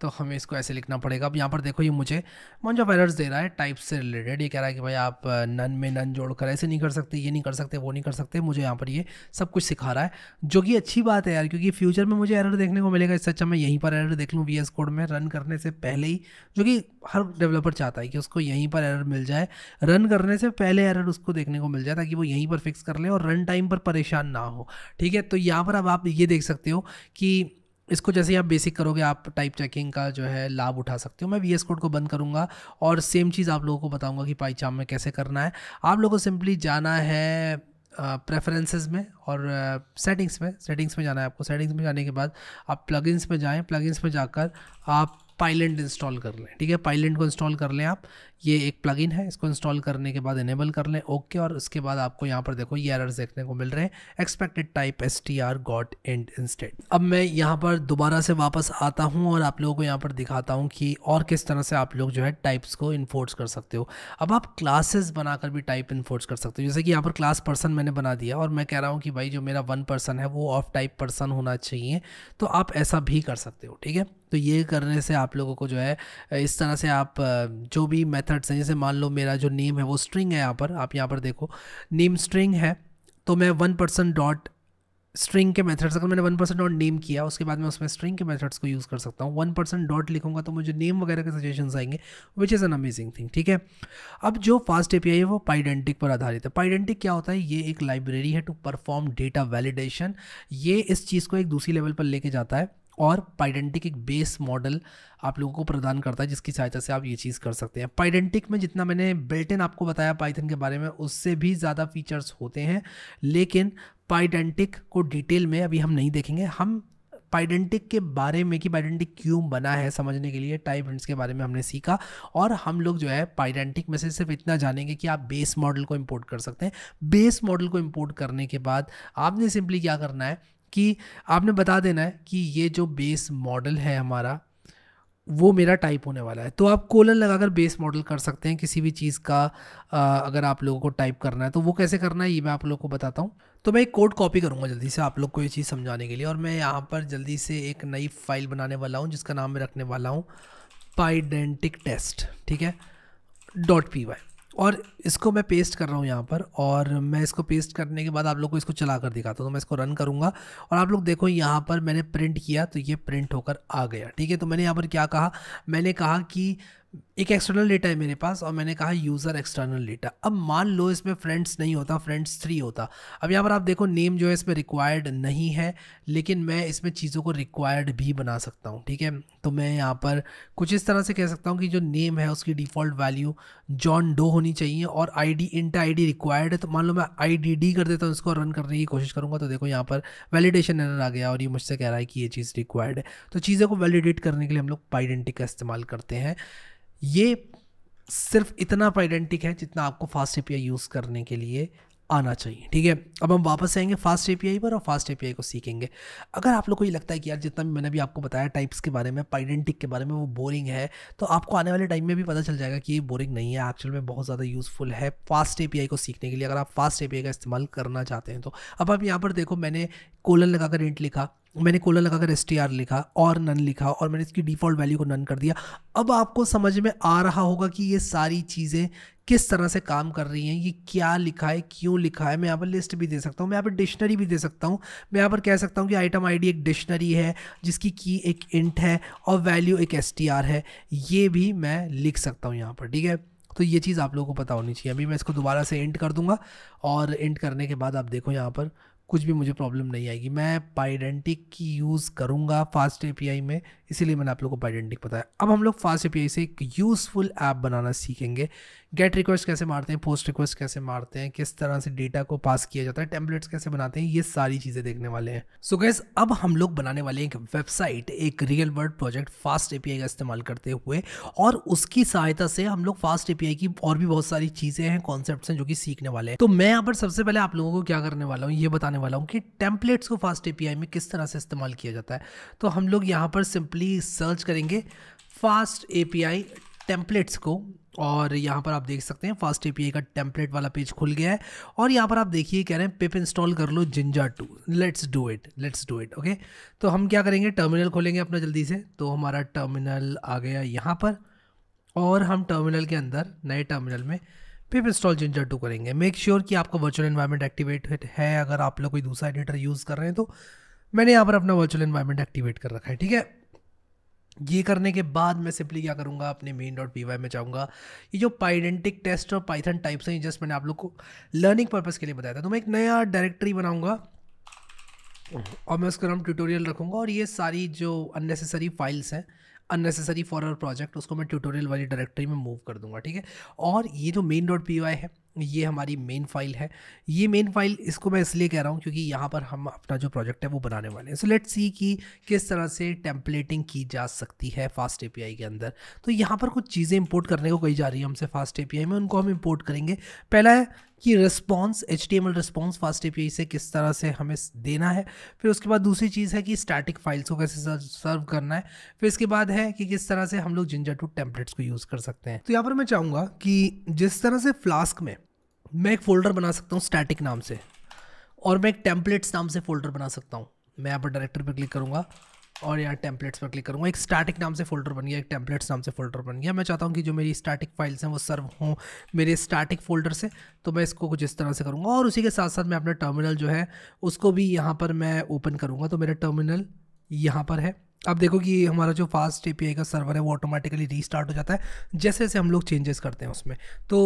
तो हमें इसको ऐसे लिखना पड़ेगा अब यहाँ पर देखो ये मुझे मन ऑफ एरर्स दे रहा है टाइप से रिलेटेड ये कह रहा है कि भाई आप नन में नन जोड़कर ऐसे नहीं कर सकते ये नहीं कर सकते वो नहीं कर सकते मुझे यहाँ पर ये सब कुछ सिखा रहा है जो कि अच्छी बात है यार क्योंकि फ्यूचर में मुझे एरर देखने को मिलेगा इससे अच्छा मैं यहीं पर एरर देख लूँ वी कोड में रन करने से पहले ही जो कि हर डेवलपर चाहता है कि उसको यहीं पर एरर मिल जाए रन करने से पहले एरर उसको देखने को मिल जाए ताकि वो यहीं पर फिक्स कर ले और रन टाइम पर परेशान ना हो ठीक है तो यहाँ पर अब आप ये देख सकते हो कि इसको जैसे आप बेसिक करोगे आप टाइप चेकिंग का जो है लाभ उठा सकते हो मैं वी एस कोड को बंद करूँगा और सेम चीज़ आप लोगों को बताऊँगा कि पाईचाम में कैसे करना है आप लोगों को सिंपली जाना है प्रेफरेंसेस में और सेटिंग्स में सेटिंग्स में जाना है आपको सेटिंग्स में जाने के बाद आप प्लगइन्स में जाएँ प्लगइन्स में जाकर आप पाइलेंट इंस्टॉल कर लें ठीक है पाइलेंट को इंस्टॉल कर लें आप ये एक प्लगइन है इसको इंस्टॉल करने के बाद इनेबल कर लें ओके और उसके बाद आपको यहाँ पर देखो ये एरर्स देखने को मिल रहे हैं expected type S T R got and instead अब मैं यहाँ पर दोबारा से वापस आता हूँ और आप लोगों को यहाँ पर दिखाता हूँ कि और किस तरह से आप लोग जो है टाइप्स को इन्फोर्स कर सकते हो अब आप क्लासेस बनाकर भी टाइप इन्फोर्स कर सकते हो जैसे कि यहाँ पर क्लास पर्सन मैंने बना दिया और मैं कह रहा हूँ कि भाई जो मेरा वन पर्सन है वो ऑफ टाइप पर्सन होना चाहिए तो आप ऐसा भी कर सकते हो ठीक है तो ये करने से आप लोगों को जो है इस तरह से आप जो भी मैथ मेथड्स हैं जैसे मान लो मेरा जो नेम है वो स्ट्रिंग है यहाँ पर आप यहाँ पर देखो नेम स्ट्रिंग है तो मैं वन पर्सन डॉट स्ट्रिंग के मेथड्स अगर मैंने वन पर्सन डॉट नेम किया उसके बाद मैं उसमें स्ट्रिंग के मेथड्स को यूज़ कर सकता हूँ वन पर्सन डॉट लिखूंगा तो मुझे नेम वगैरह के सजेशन आएंगे which is an amazing thing ठीक है अब जो फास्ट ए है वो पाइडेंटिक पर आधारित है पाइडेंटिक क्या होता है ये एक लाइब्रेरी है टू परफॉर्म डेटा वैलिडेशन ये इस चीज़ को एक दूसरी लेवल पर लेके जाता है और पाइडेंटिक एक बेस मॉडल आप लोगों को प्रदान करता है जिसकी सहायता से आप ये चीज़ कर सकते हैं पाइडेंटिक में जितना मैंने बिल्टिन आपको बताया पाइथन के बारे में उससे भी ज़्यादा फीचर्स होते हैं लेकिन पाइडेंटिक को डिटेल में अभी हम नहीं देखेंगे हम पाइडेंटिक के बारे में कि पाइडेंटिक क्यों बना है समझने के लिए टाइप हिंट्स के बारे में हमने सीखा और हम लोग जो है पाइडेंटिक में से सिर्फ इतना जानेंगे कि आप बेस मॉडल को इम्पोर्ट कर सकते हैं बेस मॉडल को इम्पोर्ट करने के बाद आपने सिंपली क्या करना है कि आपने बता देना है कि ये जो बेस मॉडल है हमारा वो मेरा टाइप होने वाला है तो आप कोलन लगाकर बेस मॉडल कर सकते हैं किसी भी चीज़ का आ, अगर आप लोगों को टाइप करना है तो वो कैसे करना है ये मैं आप लोगों को बताता हूँ तो मैं एक कोड कॉपी करूँगा जल्दी से आप लोग को ये चीज़ समझाने के लिए और मैं यहाँ पर जल्दी से एक नई फाइल बनाने वाला हूँ जिसका नाम मैं रखने वाला हूँ पाइडेंटिक टेस्ट ठीक है डॉट पी वाई और इसको मैं पेस्ट कर रहा हूँ यहाँ पर और मैं इसको पेस्ट करने के बाद आप लोग को इसको चला कर दिखाता हूँ तो मैं इसको रन करूँगा और आप लोग देखो यहाँ पर मैंने प्रिंट किया तो ये प्रिंट होकर आ गया ठीक है तो मैंने यहाँ पर क्या कहा मैंने कहा कि एक एक्सटर्नल डेटा है मेरे पास और मैंने कहा यूज़र एक्सटर्नल डेटा अब मान लो इसमें फ्रेंड्स नहीं होता फ्रेंड्स थ्री होता अब यहाँ पर आप देखो नेम जो है इसमें रिक्वायर्ड नहीं है लेकिन मैं इसमें चीज़ों को रिक्वायर्ड भी बना सकता हूँ ठीक है तो मैं यहाँ पर कुछ इस तरह से कह सकता हूँ कि जो नेम है उसकी डिफ़ॉल्ट वैल्यू जॉन डो होनी चाहिए और आई डी इंटा आई डी रिक्वायर्ड है तो मान लो मैं आई डी डी कर देता हूँ इसको रन करने की कोशिश करूँगा तो देखो यहाँ पर वैलिडेशन एरर आ गया और ये मुझसे कह रहा है कि ये चीज़ रिक्वायर्ड है तो चीज़ों को वैलिडेट करने के लिए हम लोग पाइडेंटिक का इस्तेमाल करते हैं ये सिर्फ इतना आइडेंटिक है जितना आपको फास्ट ए यूज़ करने के लिए आना चाहिए ठीक है अब हम वापस आएंगे फास्ट ए पर और फास्ट ए को सीखेंगे अगर आप लोग को ये लगता है कि यार जितना भी मैंने भी आपको बताया टाइप्स के बारे में पाइडेंटिक के बारे में वो बोरिंग है तो आपको आने वाले टाइम में भी पता चल जाएगा कि ये बोरिंग नहीं है एक्चुअल में बहुत ज़्यादा यूज़फुल है फास्ट ए को सीखने के लिए अगर आप फास्ट ए का इस्तेमाल करना चाहते हैं तो अब आप यहाँ पर देखो मैंने कोलन लगाकर इंट लिखा मैंने कोलन लगाकर एस टी आर लिखा और नन लिखा और मैंने इसकी डिफ़ॉल्ट वैल्यू को नन कर दिया अब आपको समझ में आ रहा होगा कि ये सारी चीज़ें किस तरह से काम कर रही हैं ये क्या लिखा है क्यों लिखा है मैं यहाँ पर लिस्ट भी दे सकता हूँ मैं यहाँ पर डिक्शनरी भी दे सकता हूँ मैं यहाँ पर कह सकता हूँ कि आइटम आईडी एक डिक्शनरी है जिसकी की एक इंट है और वैल्यू एक एस टी आर है ये भी मैं लिख सकता हूँ यहाँ पर ठीक है तो ये चीज़ आप लोगों को पता होनी चाहिए अभी मैं इसको दोबारा से इंट कर दूँगा और इंट करने के बाद आप देखो यहाँ पर कुछ भी मुझे प्रॉब्लम नहीं आएगी मैं पाइडेंटिक की यूज़ करूँगा फास्ट ए में इसीलिए मैंने आप लोगों को बाइडेंटिक बताया अब हम लोग फास्ट ए से एक यूज़फुल ऐप बनाना सीखेंगे गेट रिक्वेस्ट कैसे मारते हैं पोस्ट रिक्वेस्ट कैसे मारते हैं किस तरह से डेटा को पास किया जाता है टेम्पलेट्स कैसे बनाते हैं ये सारी चीज़ें देखने वाले हैं सो so गैस अब हम लोग बनाने वाले एक वेबसाइट एक real world project fast A का इस्तेमाल करते हुए और उसकी सहायता से हम लोग फास्ट ए की और भी बहुत सारी चीज़ें हैं कॉन्सेप्ट हैं जो कि सीखने वाले हैं तो मैं यहाँ पर सबसे पहले आप लोगों को क्या करने वाला हूँ ये बताने वाला हूँ कि टेम्पलेट्स को फास्ट ए में किस तरह से इस्तेमाल किया जाता है तो हम लोग यहाँ पर सिंपली प्लीज़ सर्च करेंगे फास्ट एपीआई टेम्पलेट्स को और यहाँ पर आप देख सकते हैं फास्ट ए का टेम्पलेट वाला पेज खुल गया है और यहाँ पर आप देखिए कह रहे हैं पिप इंस्टॉल कर लो jinja two let's do it let's do it okay तो हम क्या करेंगे टर्मिनल खोलेंगे अपना जल्दी से तो हमारा टर्मिनल आ गया यहाँ पर और हम टर्मिनल के अंदर नए टर्मिनल में पिप इंस्टॉल जिंजर टू करेंगे मेक श्योर sure कि आपका वर्चुअल इन्वायरमेंट एक्टिवेट है अगर आप लोग कोई दूसरा एडिटर यूज़ कर रहे हैं तो मैंने यहाँ पर अपना वर्चुअल इन्वायरमेंट एक्टिवेट कर रखा है ठीक है ये करने के बाद मैं सिंपली क्या करूँगा अपने मेन डॉट पी वाई में चाहूँगा ये जो पाइडेंटिक टेस्ट और पाइथन टाइप्स हैं जस्ट मैंने आप लोग को लर्निंग पर्पज़ के लिए बताया था तो मैं एक नया डायरेक्टरी बनाऊँगा और मैं उसका नाम ट्यूटोरियल रखूँगा और ये सारी जो अननेसेसरी फाइल्स हैं अननेसेसरी फॉर आवर प्रोजेक्ट उसको मैं ट्यूटोरियल वाली डायरेक्टरी में मूव कर दूंगा ठीक है और ये जो मेन डॉट पी है ये हमारी मेन फाइल है ये मेन फाइल इसको मैं इसलिए कह रहा हूँ क्योंकि यहाँ पर हम अपना जो प्रोजेक्ट है वो बनाने वाले हैं सो लेट्स सी कि किस तरह से टेम्पलेटिंग की जा सकती है फास्ट ए के अंदर तो यहाँ पर कुछ चीज़ें इंपोर्ट करने को कही जा रही है हमसे फास्ट ए में उनको हम इम्पोर्ट करेंगे पहला है कि response H M L response fast I से किस तरह से हमें देना है फिर उसके बाद दूसरी चीज़ है कि स्टैटिक फाइल्स को कैसे सर्व करना है फिर इसके बाद है कि किस तरह से हम लोग जिंजर टू टेम्पलेट्स को यूज़ कर सकते हैं तो यहाँ पर मैं चाहूँगा कि जिस तरह से फ्लास्क में मैं एक फ़ोल्डर बना सकता हूँ स्टैटिक नाम से और मैं एक टेम्पलेट्स नाम से फ़ोल्डर बना सकता हूँ मैं यहाँ पर डायरेक्टर पर क्लिक करूँगा और यहाँ टेम्पलेट्स पर क्लिक करूँगा एक स्टैटिक नाम से फोल्डर बन गया एक टेम्पलेट्स नाम से फोल्डर बन गया मैं चाहता हूँ कि जो मेरी स्टैटिक फाइल्स हैं वो सर्व हों मेरे स्टैटिक फोल्डर से तो मैं इसको कुछ इस तरह से करूँगा और उसी के साथ साथ मैं अपना टर्मिनल जो है उसको भी यहाँ पर मैं ओपन करूँगा तो मेरा टर्मिनल यहाँ पर है अब देखो कि हमारा जो फास्ट ए का सर्वर है वो ऑटोमेटिकली रीस्टार्ट हो जाता है जैसे जैसे हम लोग चेंजेस करते हैं उसमें तो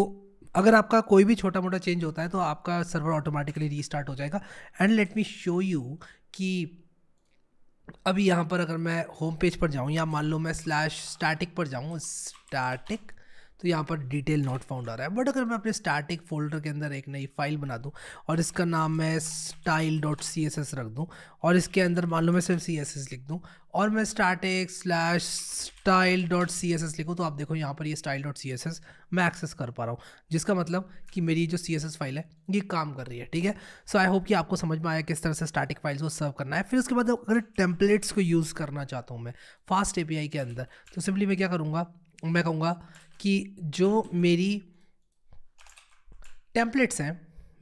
अगर आपका कोई भी छोटा मोटा चेंज होता है तो आपका सर्वर ऑटोमेटिकली रीस्टार्ट हो जाएगा and let me show you कि अभी यहाँ पर अगर मैं होम पेज पर जाऊँ या मान लो मैं स्लैश स्टैटिक पर जाऊँ स्टैटिक तो यहाँ पर डिटेल नॉट फाउंड आ रहा है बट अगर मैं अपने स्टैटिक फोल्डर के अंदर एक नई फाइल बना दूँ और इसका नाम मैं style dot C S S रख दूँ और इसके अंदर मान लो मैं सिर्फ सी एस एस लिख दूँ और मैं static slash style dot C S S लिखूँ तो आप देखो यहाँ पर ये style dot C S S मैं एक्सेस कर पा रहा हूँ जिसका मतलब कि मेरी जो सी एस एस फाइल है ये काम कर रही है ठीक है सो आई होप कि आपको समझ में आया किस तरह से स्टैटिक फाइल्स को सर्व करना है फिर उसके बाद अगर टेम्पलेट्स को यूज़ करना चाहता हूँ मैं फास्ट ए के अंदर तो सिंपली मैं क्या करूँगा मैं कहूँगा कि जो मेरी टेम्पलेट्स हैं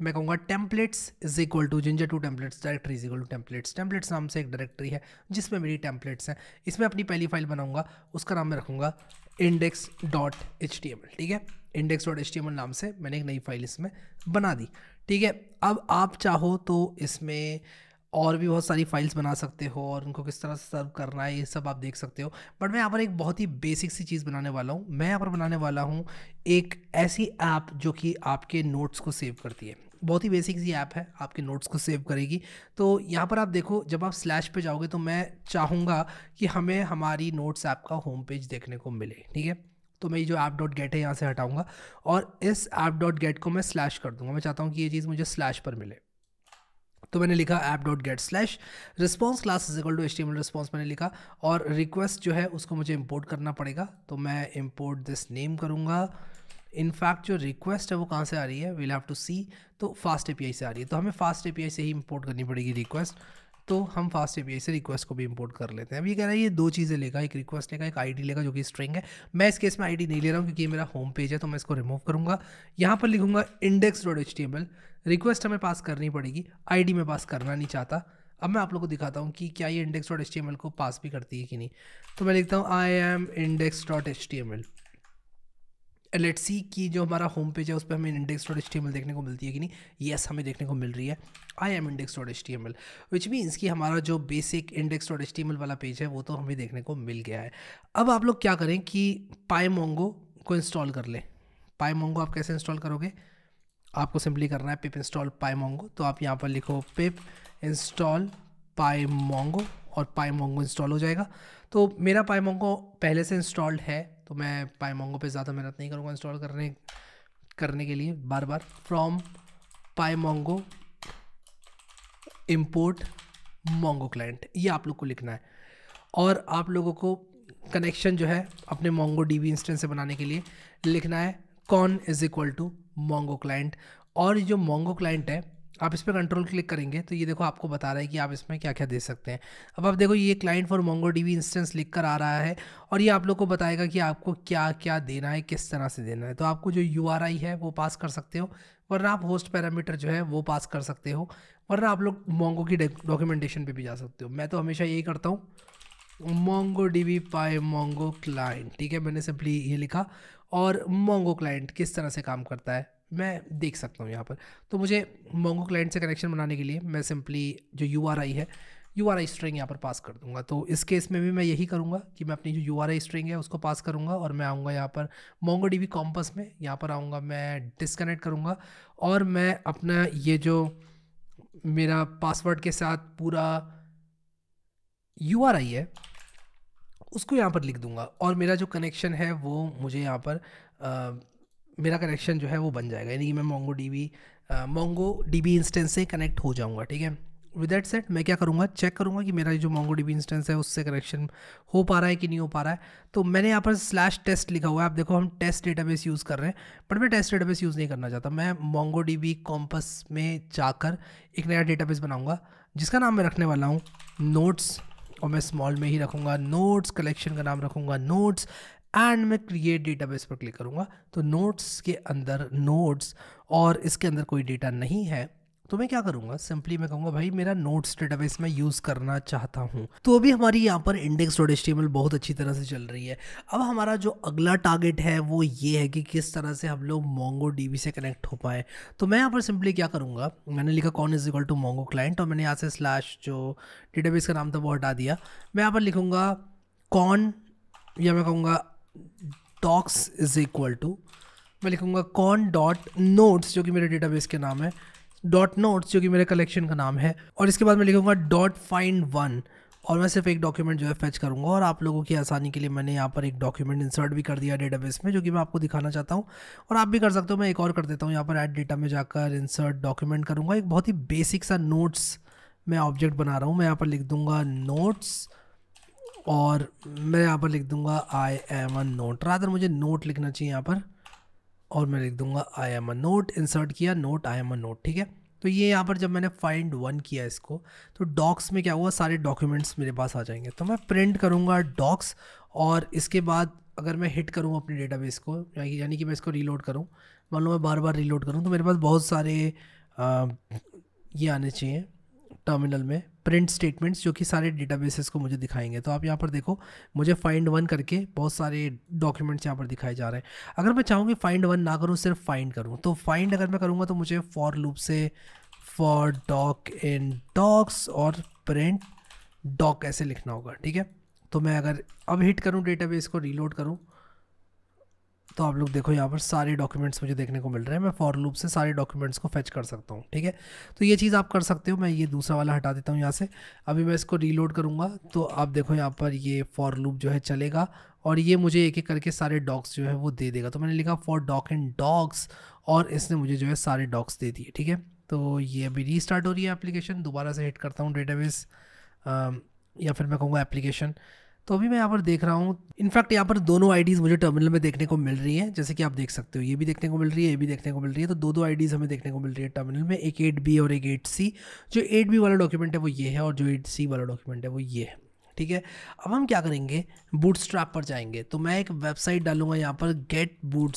मैं कहूँगा templates is equal to jinja two templates directory is equal to templates templates नाम से एक डायरेक्टरी है जिसमें मेरी टेम्पलेट्स हैं इसमें अपनी पहली फाइल बनाऊंगा उसका नाम मैं रखूँगा index dot H T M L ठीक है index dot H T M L नाम से मैंने एक नई फाइल इसमें बना दी ठीक है अब आप चाहो तो इसमें और भी बहुत सारी फाइल्स बना सकते हो और उनको किस तरह से सर्व करना है ये सब आप देख सकते हो बट मैं यहाँ पर एक बहुत ही बेसिक सी चीज़ बनाने वाला हूँ मैं यहाँ पर बनाने वाला हूँ एक ऐसी ऐप जो कि आपके नोट्स को सेव करती है बहुत ही बेसिक सी ऐप है आपके नोट्स को सेव करेगी तो यहाँ पर आप देखो जब आप स्लैश पे जाओगे तो मैं चाहूँगा कि हमें हमारी नोट्स ऐप का होम पेज देखने को मिले ठीक है तो मैं ये जो ऐप डॉट गेट है यहाँ से हटाऊँगा और इस ऐप डॉट गेट को मैं स्लैश कर दूँगा मैं चाहता हूँ कि ये चीज़ मुझे स्लैश पर मिले तो मैंने लिखा app dot get slash response class is equal to H response मैंने लिखा और रिक्वेस्ट जो है उसको मुझे इम्पोर्ट करना पड़ेगा तो मैं इम्पोर्ट दिस नेम करूँगा इनफैक्ट जो रिक्वेस्ट है वो कहाँ से आ रही है वील हैव टू सी तो फास्ट ए से आ रही है तो हमें फास्ट ए से ही इम्पोर्ट करनी पड़ेगी रिक्वेस्ट तो हम फास्ट ए से रिक्वेस्ट को भी इम्पोर्ट कर लेते हैं अब ये कह रहा है ये दो चीज़ें लेगा एक रिक्वेस्ट लेगा एक आईडी लेगा जो कि स्ट्रिंग है मैं इस केस में आईडी नहीं ले रहा हूँ क्योंकि ये मेरा होम पेज है तो मैं इसको रिमूव करूँगा यहाँ पर लिखूँगा index dot H T M L request हमें पास करनी पड़ेगी आईडी में पास करना नहीं चाहता अब मैं आप लोग को दिखाता हूँ कि क्या ये index dot H T M L को पास भी करती है कि नहीं तो मैं लिखता हूँ I am index dot H T M L at C की जो हमारा होम पेज है उस पर हमें index dot H T M देखने को मिलती है कि नहीं येस yes, हमें देखने को मिल रही है I am index dot H T M L which means कि हमारा जो basic index dot H T M L वाला पेज है वो तो हमें देखने को मिल गया है अब आप लोग क्या करें कि पाई मोंगो को इंस्टॉल कर लें पाई मोंगो आप कैसे इंस्टॉल करोगे आपको सिंपली करना है पिप इंस्टॉल पाई मोंगो तो आप यहाँ पर लिखो पिप इंस्टॉल पाई मोंगो और पाई मोंगो इंस्टॉल हो जाएगा तो मेरा पाई मोंगो पहले से इंस्टॉल्ड है तो मैं पाई मोंगो पर ज़्यादा मेहनत नहीं करूँगा इंस्टॉल करने करने के लिए बार बार from pi Mongo import Mongo client ये आप लोग को लिखना है और आप लोगों को कनेक्शन जो है अपने मोंगो डी इंस्टेंस से बनाने के लिए लिखना है con is equal to mongo client और जो मोंगो क्लाइंट है आप इस पर कंट्रोल क्लिक करेंगे तो ये देखो आपको बता रहा है कि आप इसमें क्या क्या दे सकते हैं अब आप देखो ये client for mongo DB instance लिख कर आ रहा है और ये आप लोग को बताएगा कि आपको क्या क्या देना है किस तरह से देना है तो आपको जो यू है वो पास कर सकते हो वरना आप होस्ट पैरामीटर जो है वो पास कर सकते हो वरना आप लोग मोंगो की डॉक्यूमेंटेशन पर भी जा सकते हो मैं तो हमेशा यही करता हूँ mongo D B pymongo client ठीक है मैंने सिंपली ये लिखा और मोंगो क्लाइंट किस तरह से काम करता है मैं देख सकता हूँ यहाँ पर तो मुझे मोंगो क्लाइंट से कनेक्शन बनाने के लिए मैं सिंपली जो यू है यू आर आई स्ट्रिंग यहाँ पर पास कर दूंगा तो इस केस में भी मैं यही करूँगा कि मैं अपनी जो यू आर आई स्ट्रिंग है उसको पास करूँगा और मैं आऊँगा यहाँ पर मोंगो डी कॉम्पस में यहाँ पर आऊँगा मैं डिसकनेक्ट करूँगा और मैं अपना ये जो मेरा पासवर्ड के साथ पूरा यू आर आई है उसको यहाँ पर लिख दूंगा और मेरा जो कनेक्शन है वो मुझे यहाँ पर आ, मेरा कनेक्शन जो है वो बन जाएगा यानी कि मैं mongo D B mongo D B instance से कनेक्ट हो जाऊँगा ठीक है विद दैट सेट मैं क्या करूँगा चेक करूँगा कि मेरा जो मोंगो डी इंस्टेंस है उससे कनेक्शन हो पा रहा है कि नहीं हो पा रहा है तो मैंने यहाँ पर स्लैश टेस्ट लिखा हुआ है आप देखो हम टेस्ट डेटाबेस यूज़ कर रहे हैं बट मैं टेस्ट डेटाबेस यूज़ नहीं करना चाहता मैं मोंगो डी कॉम्पस में जाकर एक नया डेटाबेस बनाऊँगा जिसका नाम मैं रखने वाला हूँ नोट्स और मैं स्मॉल में ही रखूँगा नोट्स कलेक्शन का नाम रखूँगा नोट्स एंड मैं क्रिएट डेटा पर क्लिक करूँगा तो नोट्स के अंदर नोट्स और इसके अंदर कोई डेटा नहीं है तो मैं क्या करूँगा सिंपली मैं कहूँगा भाई मेरा नोट्स डेटाबेस में यूज़ करना चाहता हूँ तो अभी हमारी यहाँ पर इंडेक्स डॉट एचटीएमएल बहुत अच्छी तरह से चल रही है अब हमारा जो अगला टारगेट है वो ये है कि किस तरह से हम लोग मोंगो डीबी से कनेक्ट हो पाए तो मैं यहाँ पर सिंपली क्या करूँगा मैंने लिखा con is equal to mongo client और मैंने यहाँ से स्लैश जो डेटाबेस का नाम था वो हटा दिया मैं यहाँ पर लिखूँगा कौन या मैं कहूँगा डॉक्स इज इक्वल टू मैं लिखूँगा कॉन डॉट नोट्स जो कि मेरे डेटाबेस के नाम है डॉट नोट्स जो कि मेरे कलेक्शन का नाम है और इसके बाद मैं लिखूँगा डॉट फाइंड वन और मैं सिर्फ एक डॉक्यूमेंट जो है फैच करूंगा और आप लोगों की आसानी के लिए मैंने यहाँ पर एक डॉक्यूमेंट इंसर्ट भी कर दिया डेटाबेस में जो कि मैं आपको दिखाना चाहता हूँ और आप भी कर सकते हो मैं एक और कर देता हूँ यहाँ पर एड डेटा में जाकर इंसर्ट डॉक्यूमेंट करूँगा एक बहुत ही बेसिक सा नोट्स मैं ऑब्जेक्ट बना रहा हूँ मैं यहाँ पर लिख दूँगा नोट्स और मैं यहाँ पर लिख दूँगा I am a note rather मुझे नोट लिखना चाहिए यहाँ पर और मैं लिख दूंगा I am a note insert किया note I am a note ठीक है तो ये यहाँ पर जब मैंने फाइंड वन किया इसको तो डॉक्स में क्या हुआ सारे डॉक्यूमेंट्स मेरे पास आ जाएंगे तो मैं प्रिंट करूँगा डॉक्स और इसके बाद अगर मैं हिट करूँ अपने डेटाबेस को यानी कि मैं इसको रीलोड करूँ मान लो मैं बार बार रीलोड करूँ तो मेरे पास बहुत सारे आ, ये आने चाहिए टर्मिनल में प्रिंट स्टेटमेंट्स जो कि सारे डेटाबेसेस को मुझे दिखाएंगे तो आप यहाँ पर देखो मुझे फाइंड वन करके बहुत सारे डॉक्यूमेंट्स यहाँ पर दिखाए जा रहे हैं अगर मैं चाहूँगी फाइंड वन ना करूँ सिर्फ फाइंड करूँ तो फाइंड अगर मैं करूँगा तो मुझे फॉर लूप से फॉर डॉक इन डॉक्स और प्रिंट डॉक ऐसे लिखना होगा ठीक है तो मैं अगर अब हिट करूँ डेटाबेस को रीलोड करूँ तो आप लोग देखो यहाँ पर सारे डॉक्यूमेंट्स मुझे देखने को मिल रहे हैं मैं फॉर लूप से सारे डॉक्यूमेंट्स को फैच कर सकता हूँ ठीक है तो ये चीज़ आप कर सकते हो मैं ये दूसरा वाला हटा देता हूँ यहाँ से अभी मैं इसको रीलोड करूँगा तो आप देखो यहाँ पर ये फॉर लूप जो है चलेगा और ये मुझे एक एक करके सारे डॉग्स जो है वो दे देगा तो मैंने लिखा फॉर डॉक एंड डॉग्स और इसने मुझे जो है सारे डॉग्स दे दिए ठीक है तो ये अभी री हो रही है एप्लीकेशन दोबारा से हिट करता हूँ डेटाबेस या फिर मैं कहूँगा एप्लीकेशन तो अभी मैं यहाँ पर देख रहा हूँ इनफैक्ट यहाँ पर दोनों आईडीज़ मुझे टर्मिनल में देखने को मिल रही हैं जैसे कि आप देख सकते हो ये भी देखने को मिल रही है ये भी देखने को मिल रही है तो दो दो आईडीज़ हमें देखने को मिल रही है टर्मिनल में एक एट बी और एक एट सी जो एट बी वाला डॉक्यूमेंट है वो ये है और जो एट सी वाला डॉक्यूमेंट है वो ये है ठीक है अब हम क्या करेंगे बूट पर जाएंगे तो मैं एक वेबसाइट डालूंगा यहाँ पर गेट बूट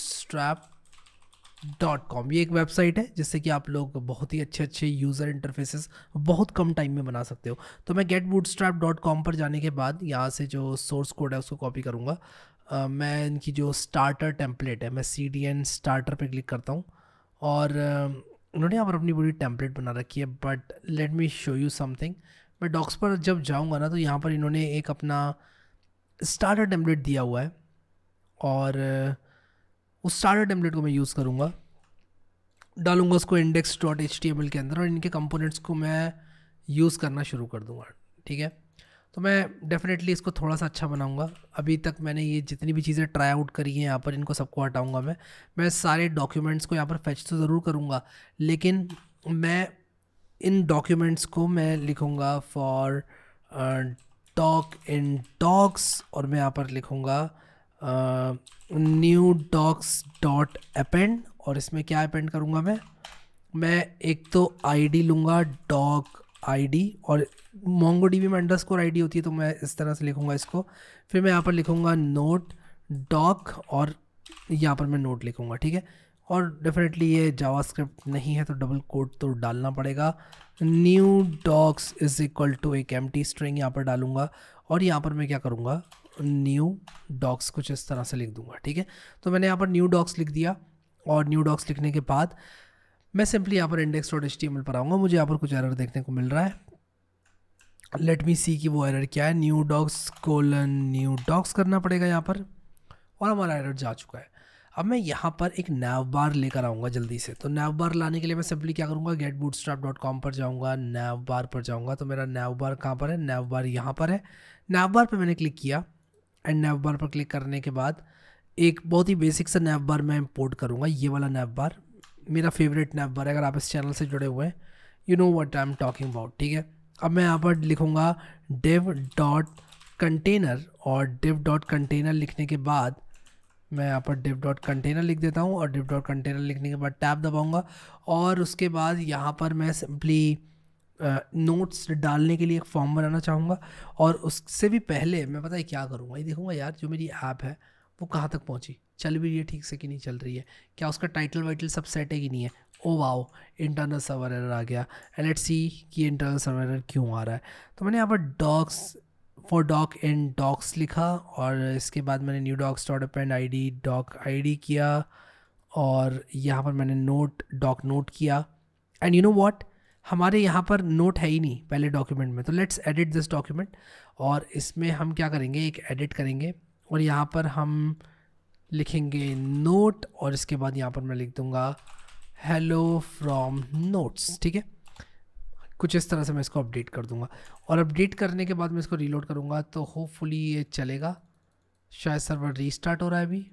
डॉट कॉम ये एक वेबसाइट है जिससे कि आप लोग बहुत ही अच्छे अच्छे यूज़र इंटरफेसेस बहुत कम टाइम में बना सकते हो तो मैं गेट बूटस्ट्रैप डॉट कॉम पर जाने के बाद यहाँ से जो सोर्स कोड है उसको कॉपी करूँगा मैं इनकी जो स्टार्टर टेम्पलेट है मैं सी डी एन स्टार्टर पर क्लिक करता हूँ और उन्होंने यहाँ पर अपनी पूरी टेम्पलेट बना रखी है but let me show you something मैं डॉक्स पर जब जाऊँगा ना तो यहाँ पर इन्होंने एक अपना स्टार्टर टेम्पलेट दिया हुआ है और uh, उस स्टार्टर टेम्पलेट को मैं यूज़ करूँगा डालूंगा उसको index dot H T M L के अंदर और इनके कंपोनेंट्स को मैं यूज़ करना शुरू कर दूँगा ठीक है तो मैं डेफिनेटली इसको थोड़ा सा अच्छा बनाऊंगा अभी तक मैंने ये जितनी भी चीज़ें ट्राई आउट करी हैं यहाँ पर इनको सबको हटाऊंगा मैं मैं सारे डॉक्यूमेंट्स को यहाँ पर फेच तो ज़रूर करूँगा लेकिन मैं इन डॉक्यूमेंट्स को मैं लिखूँगा फॉर डॉक इन डॉक्स और मैं यहाँ पर लिखूँगा uh, new docs dot append और इसमें क्या अपेंड करूँगा मैं मैं एक तो आई डी लूँगा डॉक आई डी और मोंगो डी में अंडर स्कोर आई होती है तो मैं इस तरह से लिखूँगा इसको फिर मैं यहाँ पर लिखूँगा नोट डॉक और यहाँ पर मैं नोट लिखूँगा ठीक है और डेफिनेटली ये जावा स्क्रिप्ट नहीं है तो डबल कोड तो डालना पड़ेगा new docs is equal to एक एम स्ट्रिंग यहाँ पर डालूँगा और यहाँ पर मैं क्या करूँगा न्यू डॉक्स कुछ इस तरह से लिख दूंगा ठीक है तो मैंने यहाँ पर न्यू डॉक्स लिख दिया और न्यू डॉक्स लिखने के बाद मैं सिंपली यहाँ पर इंडेक्स डॉट एच पर आऊँगा मुझे यहाँ पर कुछ एरर देखने को मिल रहा है लेट मी सी कि वो एरर क्या है new docs colon new docs करना पड़ेगा यहाँ पर और हमारा एरर जा चुका है अब मैं यहाँ पर एक नैव बार लेकर आऊँगा जल्दी से तो नैव बार लाने के लिए मैं सिंपली क्या करूँगा गेट बूटस्ट्रैप डॉट कॉम पर जाऊँगा नैव बार पर जाऊँगा तो मेरा नैव बार कहाँ पर है नैव बार यहाँ पर है नैव बार पर मैंने क्लिक किया एंड नैव बार पर क्लिक करने के बाद एक बहुत ही बेसिक सा नैव बार मैं इम्पोर्ट करूँगा ये वाला नैव बार मेरा फेवरेट नैव बार है अगर आप इस चैनल से जुड़े हुए हैं you know what I am talking about ठीक है अब मैं यहाँ पर लिखूँगा डिव डॉट कंटेनर और डिव डॉट कंटेनर लिखने के बाद मैं यहाँ पर डिव डॉट कंटेनर लिख देता हूँ और डिव डॉट कंटेनर लिखने के बाद टैब दबाऊँगा और उसके बाद यहाँ पर मैं सिंपली नोट्स डालने के लिए एक फॉर्म बनाना चाहूँगा और उससे भी पहले मैं पता है क्या करूँगा ये देखूँगा यार जो मेरी ऐप है वो कहाँ तक पहुँची चल भी रही है ठीक से कि नहीं चल रही है क्या उसका टाइटल वाइटल सब सेट है कि नहीं है oh wow internal server error आ गया एंड लेट्स सी कि इंटरनल सर्वर एरर क्यों आ रहा है तो मैंने यहाँ पर docs for doc and docs लिखा और इसके बाद मैंने new docs dot append I D doc I D किया और यहाँ पर मैंने नोट डॉक नोट किया एंड यू नो वॉट हमारे यहाँ पर नोट है ही नहीं पहले डॉक्यूमेंट में तो लेट्स एडिट दिस डॉक्यूमेंट और इसमें हम क्या करेंगे एक एडिट करेंगे और यहाँ पर हम लिखेंगे नोट और इसके बाद यहाँ पर मैं लिख दूँगा हेलो फ्रॉम नोट्स ठीक है कुछ इस तरह से मैं इसको अपडेट कर दूँगा और अपडेट करने के बाद मैं इसको रीलोड करूँगा तो होपफुली ये चलेगा शायद सर्वर रीस्टार्ट हो रहा है अभी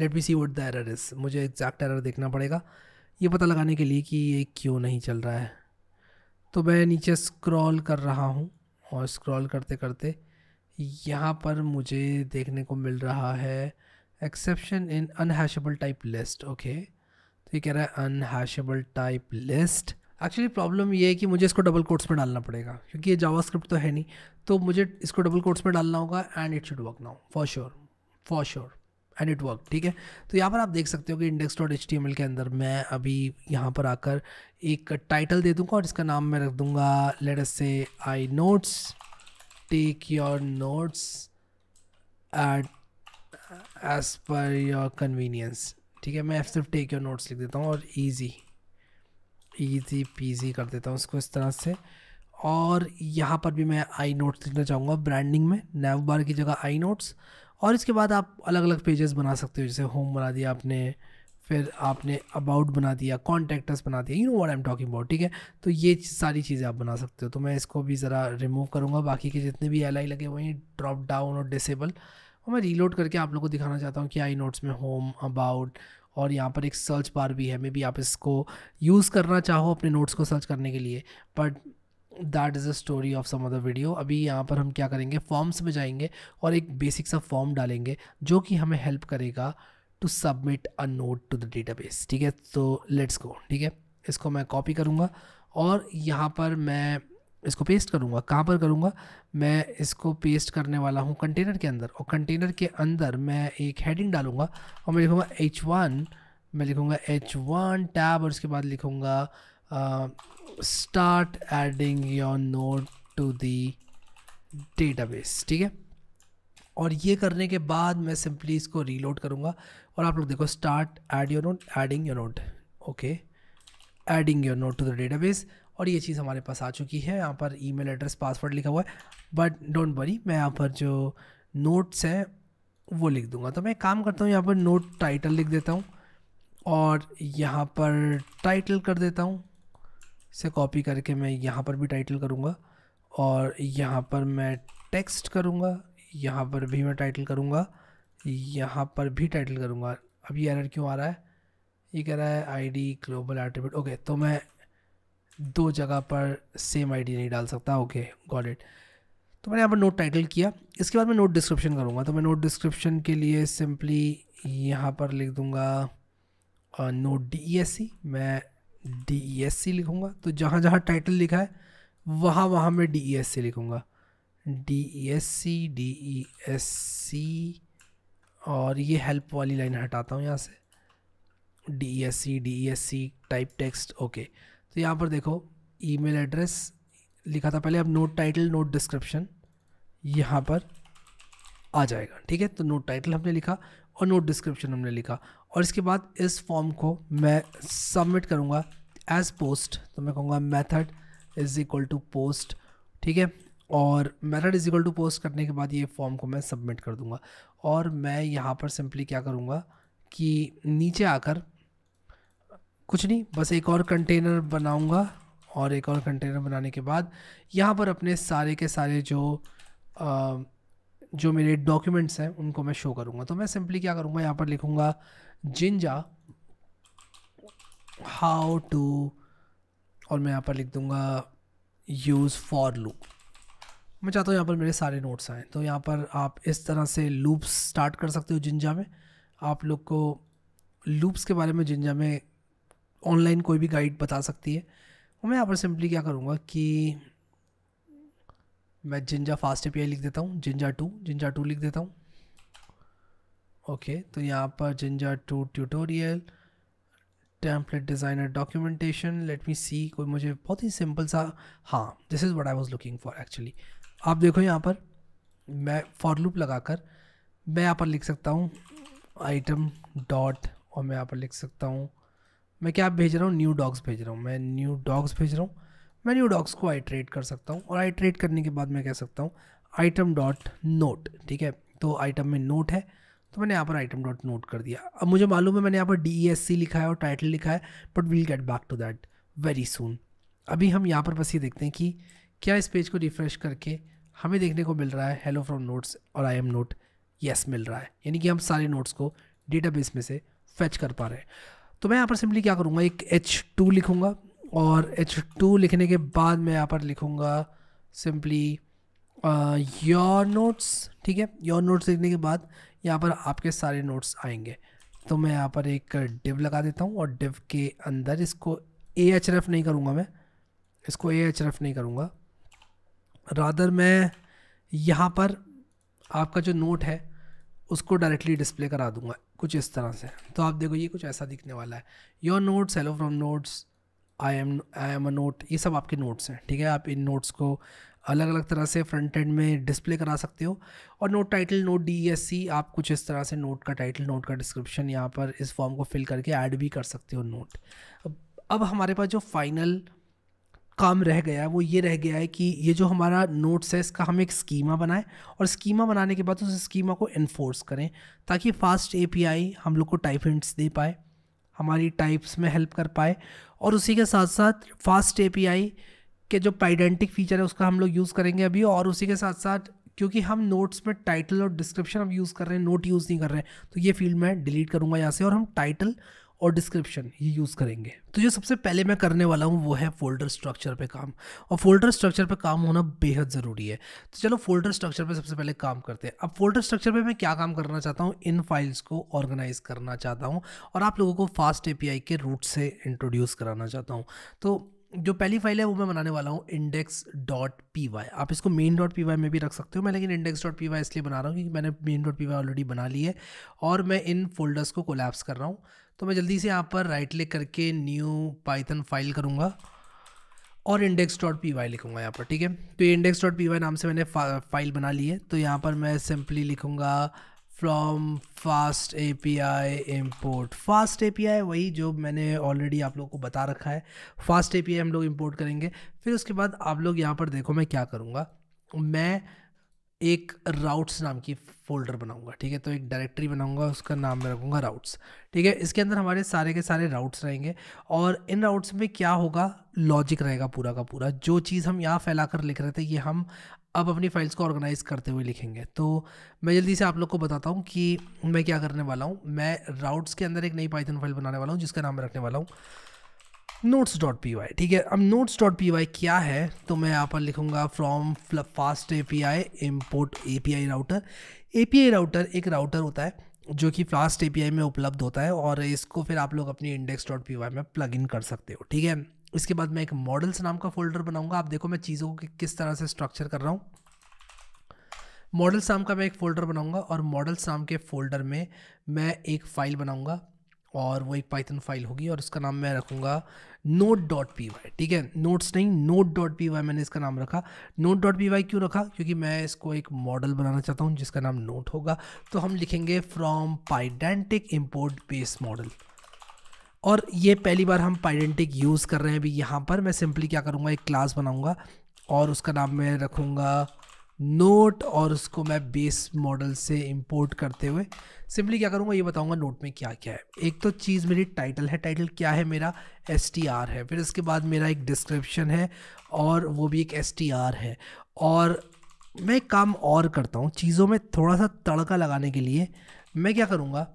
let be see what the error is मुझे एग्जैक्ट एरर देखना पड़ेगा ये पता लगाने के लिए कि ये क्यों नहीं चल रहा है तो मैं नीचे स्क्रॉल कर रहा हूँ और स्क्रॉल करते करते यहाँ पर मुझे देखने को मिल रहा है exception in unhashable type list okay तो ये कह रहा है unhashable type list actually problem ये है कि मुझे इसको डबल कोट्स में डालना पड़ेगा क्योंकि ये जावास्क्रिप्ट तो है नहीं तो मुझे इसको डबल कोट्स में डालना होगा and it should work now for sure for sure and it work ठीक है तो यहाँ पर आप देख सकते हो कि index dot H T M L के अंदर मैं अभी यहाँ पर आकर एक टाइटल दे दूँगा और इसका नाम मैं रख दूँगा let's say I notes take your notes at ease पर योर कन्वीनियंस ठीक है मैं सिर्फ टेक योर नोट्स लिख देता हूँ और ईजी ईजी पीजी कर देता हूँ उसको इस तरह से और यहाँ पर भी मैं आई नोट्स लिखना चाहूँगा ब्रांडिंग में नैव बार की जगह आई नोट्स और इसके बाद आप अलग अलग पेजेस बना सकते हो जैसे होम बना दिया आपने फिर आपने अबाउट बना दिया कॉन्टेक्टर्स बना दिया you know what I am talking about ठीक है तो ये सारी चीज़ें आप बना सकते हो तो मैं इसको भी ज़रा रिमूव करूँगा बाकी के जितने भी एल आई लगे वहीं ड्रॉप डाउन और डिसेबल और मैं रीलोड करके आप लोग को दिखाना चाहता हूँ कि आई नोट्स में होम अबाउट और यहाँ पर एक सर्च बार भी है मे बी आप इसको यूज़ करना चाहो अपने नोट्स को सर्च करने के लिए but that is a story of some other video अभी यहाँ पर हम क्या करेंगे फॉर्म्स में जाएंगे और एक बेसिक सा फॉर्म डालेंगे जो कि हमें हेल्प करेगा to submit a note to the database ठीक है तो लेट्स गो ठीक है इसको मैं कॉपी करूँगा और यहाँ पर मैं इसको पेस्ट करूँगा कहाँ पर करूँगा मैं इसको पेस्ट करने वाला हूँ कंटेनर के अंदर और कंटेनर के अंदर मैं एक हेडिंग डालूँगा और मैं लिखूँगा एच वन मैं लिखूँगा एच वन टैब और उसके बाद लिखूँगा start adding your note to the database ठीक है और ये करने के बाद मैं सिंपली इसको रीलोड करूँगा और आप लोग देखो start add your note adding your note okay adding your note to the database और ये चीज़ हमारे पास आ चुकी है यहाँ पर ईमेल एड्रेस पासवर्ड लिखा हुआ है बट डोंट वरी मैं यहाँ पर जो नोट्स हैं वो लिख दूँगा तो मैं काम करता हूँ यहाँ पर नोट टाइटल लिख देता हूँ और यहाँ पर टाइटल कर देता हूँ से कॉपी करके मैं यहाँ पर भी टाइटल करूँगा और यहाँ पर मैं टेक्स्ट करूँगा यहाँ पर भी मैं टाइटल करूँगा यहाँ पर भी टाइटल करूँगा अब ये एरर क्यों आ रहा है ये कह रहा है आईडी ग्लोबल आर्टिफिट ओके तो मैं दो जगह पर सेम आईडी नहीं डाल सकता ओके गॉड इट तो मैंने यहाँ पर नोट टाइटल किया इसके बाद मैं नोट डिस्क्रिप्शन करूँगा तो मैं नोट डिस्क्रिप्शन के लिए सिंपली यहाँ पर लिख दूँगा note D E S C मैं D E e S C लिखूँगा तो जहाँ जहाँ टाइटल लिखा है वहाँ वहाँ मैं डी ई एस सी लिखूँगा D E S C D E S C और ये हेल्प वाली लाइन हटाता हूँ यहाँ से D E S C D E S C type text okay तो यहाँ पर देखो ईमेल एड्रेस लिखा था पहले अब नोट टाइटल नोट डिस्क्रिप्शन यहाँ पर आ जाएगा ठीक है तो नोट टाइटल हमने लिखा और नोट डिस्क्रिप्शन हमने लिखा और इसके बाद इस फॉर्म को मैं सबमिट करूँगा एज पोस्ट तो मैं कहूँगा method is equal to post ठीक है और method is equal to post करने के बाद ये फॉर्म को मैं सबमिट कर दूँगा और मैं यहाँ पर सिंपली क्या करूँगा कि नीचे आकर कुछ नहीं बस एक और कंटेनर बनाऊँगा और एक और कंटेनर बनाने के बाद यहाँ पर अपने सारे के सारे जो आ, जो मेरे डॉक्यूमेंट्स हैं उनको मैं शो करूँगा तो मैं सिंपली क्या करूँगा यहाँ पर लिखूँगा जिंजा हाउ टू और मैं यहाँ पर लिख दूँगा यूज़ फॉर लूप मैं चाहता हूँ यहाँ पर मेरे सारे नोट्स आएँ तो यहाँ पर आप इस तरह से लूप्स स्टार्ट कर सकते हो जिंजा में आप लोग को लूप्स के बारे में जिंजा में ऑनलाइन कोई भी गाइड बता सकती है और मैं यहाँ पर सिंपली क्या करूँगा कि मैं जिंजा फास्ट ए लिख देता हूँ जिंजा टू जिंजा टू लिख देता हूँ ओके तो यहाँ पर Jinja two tutorial template designer documentation let me see कोई मुझे बहुत ही सिंपल सा हाँ this is what I was looking for actually आप देखो यहाँ पर मैं फॉर लूप लगाकर मैं यहाँ पर लिख सकता हूँ आइटम डॉट और मैं यहाँ पर लिख सकता हूँ मैं क्या भेज रहा हूँ न्यू डॉग्स भेज रहा हूँ मैं न्यू डॉग्स भेज रहा हूँ मैं न्यू डॉग्स को आइट्रेट कर सकता हूँ और आइट्रेट करने के बाद मैं कह सकता हूँ आइटम डॉट नोट ठीक है तो आइटम में नोट है तो मैंने यहाँ पर आइटम डॉट नोट कर दिया अब मुझे मालूम है मैंने यहाँ पर डी e लिखा है और टाइटल लिखा है but we'll get back to that very soon अभी हम यहाँ पर बस ये देखते हैं कि क्या इस पेज को रिफ़्रेश करके हमें देखने को मिल रहा है हेलो फ्रॉम नोट्स और आई एम नोट यस मिल रहा है यानी कि हम सारे नोट्स को डेटाबेस में से फैच कर पा रहे हैं तो मैं यहाँ पर सिंपली क्या करूँगा एक एच टू लिखूँगा और एच टू लिखने के बाद मैं यहाँ पर लिखूँगा सिंपली योर नोट्स ठीक है योर नोट्स लिखने के बाद यहाँ पर आपके सारे नोट्स आएंगे तो मैं यहाँ पर एक डिव लगा देता हूँ और डिव के अंदर इसको ए एच रफ नहीं करूँगा मैं इसको ए एच एफ नहीं करूँगा रादर मैं यहाँ पर आपका जो नोट है उसको डायरेक्टली डिस्प्ले करा दूंगा कुछ इस तरह से तो आप देखो ये कुछ ऐसा दिखने वाला है your notes hello from notes I am I am a note ये सब आपके नोट्स हैं ठीक है आप इन नोट्स को अलग अलग तरह से फ्रंट एंड में डिस्प्ले करा सकते हो और note title note D S C आप कुछ इस तरह से नोट का टाइटल नोट का डिस्क्रिप्शन यहाँ पर इस फॉर्म को फिल करके ऐड भी कर सकते हो नोट अब अब हमारे पास जो फाइनल काम रह गया है वो ये रह गया है कि ये जो हमारा नोट्स है इसका हम एक स्कीमा बनाएं और स्कीमा बनाने के बाद उस स्कीमा को इन्फोर्स करें ताकि फास्ट आई हम लोग को टाइप हिंट्स दे पाए हमारी टाइप्स में हेल्प कर पाए और उसी के साथ साथ फास्ट ए पी आई के जो पाइडेंटिक फीचर है उसका हम लोग यूज़ करेंगे अभी और उसी के साथ साथ क्योंकि हम नोट्स में टाइटल और डिस्क्रिप्शन अब यूज़ कर रहे हैं नोट यूज़ नहीं कर रहे हैं तो ये फील्ड मैं डिलीट करूँगा यहाँ से और हम टाइटल और डिस्क्रिप्शन ये यूज़ करेंगे तो जो सबसे पहले मैं करने वाला हूँ वो है फोल्डर स्ट्रक्चर पे काम और फोल्डर स्ट्रक्चर पे काम होना बेहद ज़रूरी है तो चलो फोल्डर स्ट्रक्चर पे सबसे पहले काम करते हैं अब फोल्डर स्ट्रक्चर पे मैं क्या काम करना चाहता हूँ इन फाइल्स को ऑर्गेनाइज करना चाहता हूँ और आप लोगों को फास्ट ए के रूट से इंट्रोड्यूस कराना चाहता हूँ तो जो पहली फाइल है वो मैं बनाने वाला हूँ इंडेक्स डॉट पी वाई आप इसको मेन डॉट पी वाई में भी रख सकते हो मैं लेकिन इंडेक्स डॉट पी वाई इसलिए बना रहा हूँ क्योंकि मैंने main dot P Y already बना ली है और मैं इन फोल्डर्स को कोलैप्स कर रहा हूँ तो मैं जल्दी से यहाँ पर राइट क्लिक करके न्यू पाइथन फाइल करूँगा और इंडेक्स डॉट पी वाई लिखूँगा यहाँ पर ठीक है तो ये इंडेक्स डॉट पी वाई नाम से मैंने फाइल बना ली है तो यहाँ पर मैं सिंपली लिखूँगा from fast A P I import fast A P I वही जो मैंने ऑलरेडी आप लोग को बता रखा है फास्ट ए पी आई हम लोग इम्पोर्ट करेंगे फिर उसके बाद आप लोग यहाँ पर देखो मैं क्या करूँगा मैं एक राउट्स नाम की फोल्डर बनाऊंगा ठीक है तो एक डायरेक्टरी बनाऊंगा उसका नाम मैं रखूँगा राउट्स ठीक है इसके अंदर हमारे सारे के सारे राउट्स रहेंगे और इन राउट्स में क्या होगा लॉजिक रहेगा पूरा का पूरा जो चीज़ हम यहाँ फैला कर लिख रहे थे कि हम अब अपनी फाइल्स को ऑर्गेनाइज़ करते हुए लिखेंगे तो मैं जल्दी से आप लोग को बताता हूँ कि मैं क्या करने वाला हूँ मैं राउट्स के अंदर एक नई पाइथन फाइल बनाने वाला हूँ जिसका नाम मैं रखने वाला हूँ नोट्स डॉट पी वाई ठीक है अब नोट्स डॉट पी वाई क्या है तो मैं यहाँ पर लिखूँगा from fast A P I import A P I router A P I router एक राउटर होता है जो कि फास्ट ए पी आई में उपलब्ध होता है और इसको फिर आप लोग अपनी इंडेक्स डॉट पी वाई में प्लग इन कर सकते हो ठीक है इसके बाद मैं एक मॉडल्स नाम का फोल्डर बनाऊंगा आप देखो मैं चीज़ों को किस तरह से स्ट्रक्चर कर रहा हूँ मॉडल्स नाम का मैं एक फ़ोल्डर बनाऊंगा और मॉडल्स नाम के फ़ोल्डर में मैं एक फ़ाइल बनाऊंगा और वो एक पाइथन फाइल होगी और उसका नाम मैं रखूँगा नोट डॉट पी वाई ठीक है नोट्स नहीं नोट डॉट पी वाई मैंने इसका नाम रखा नोट डॉट पी वाई क्यों रखा क्योंकि मैं इसको एक मॉडल बनाना चाहता हूँ जिसका नाम नोट होगा तो हम लिखेंगे from Pydantic import base model और ये पहली बार हम पाइडेंटिक यूज़ कर रहे हैं अभी यहाँ पर मैं सिंपली क्या करूँगा एक क्लास बनाऊँगा और उसका नाम मैं रखूँगा नोट और उसको मैं बेस मॉडल से इंपोर्ट करते हुए सिंपली क्या करूँगा ये बताऊँगा नोट में क्या क्या है एक तो चीज़ मेरी टाइटल है टाइटल क्या है मेरा एस टी आर है फिर इसके बाद मेरा एक डिस्क्रिप्शन है और वो भी एक एस टी आर है और मैं काम और करता हूँ चीज़ों में थोड़ा सा तड़का लगाने के लिए मैं क्या करूँगा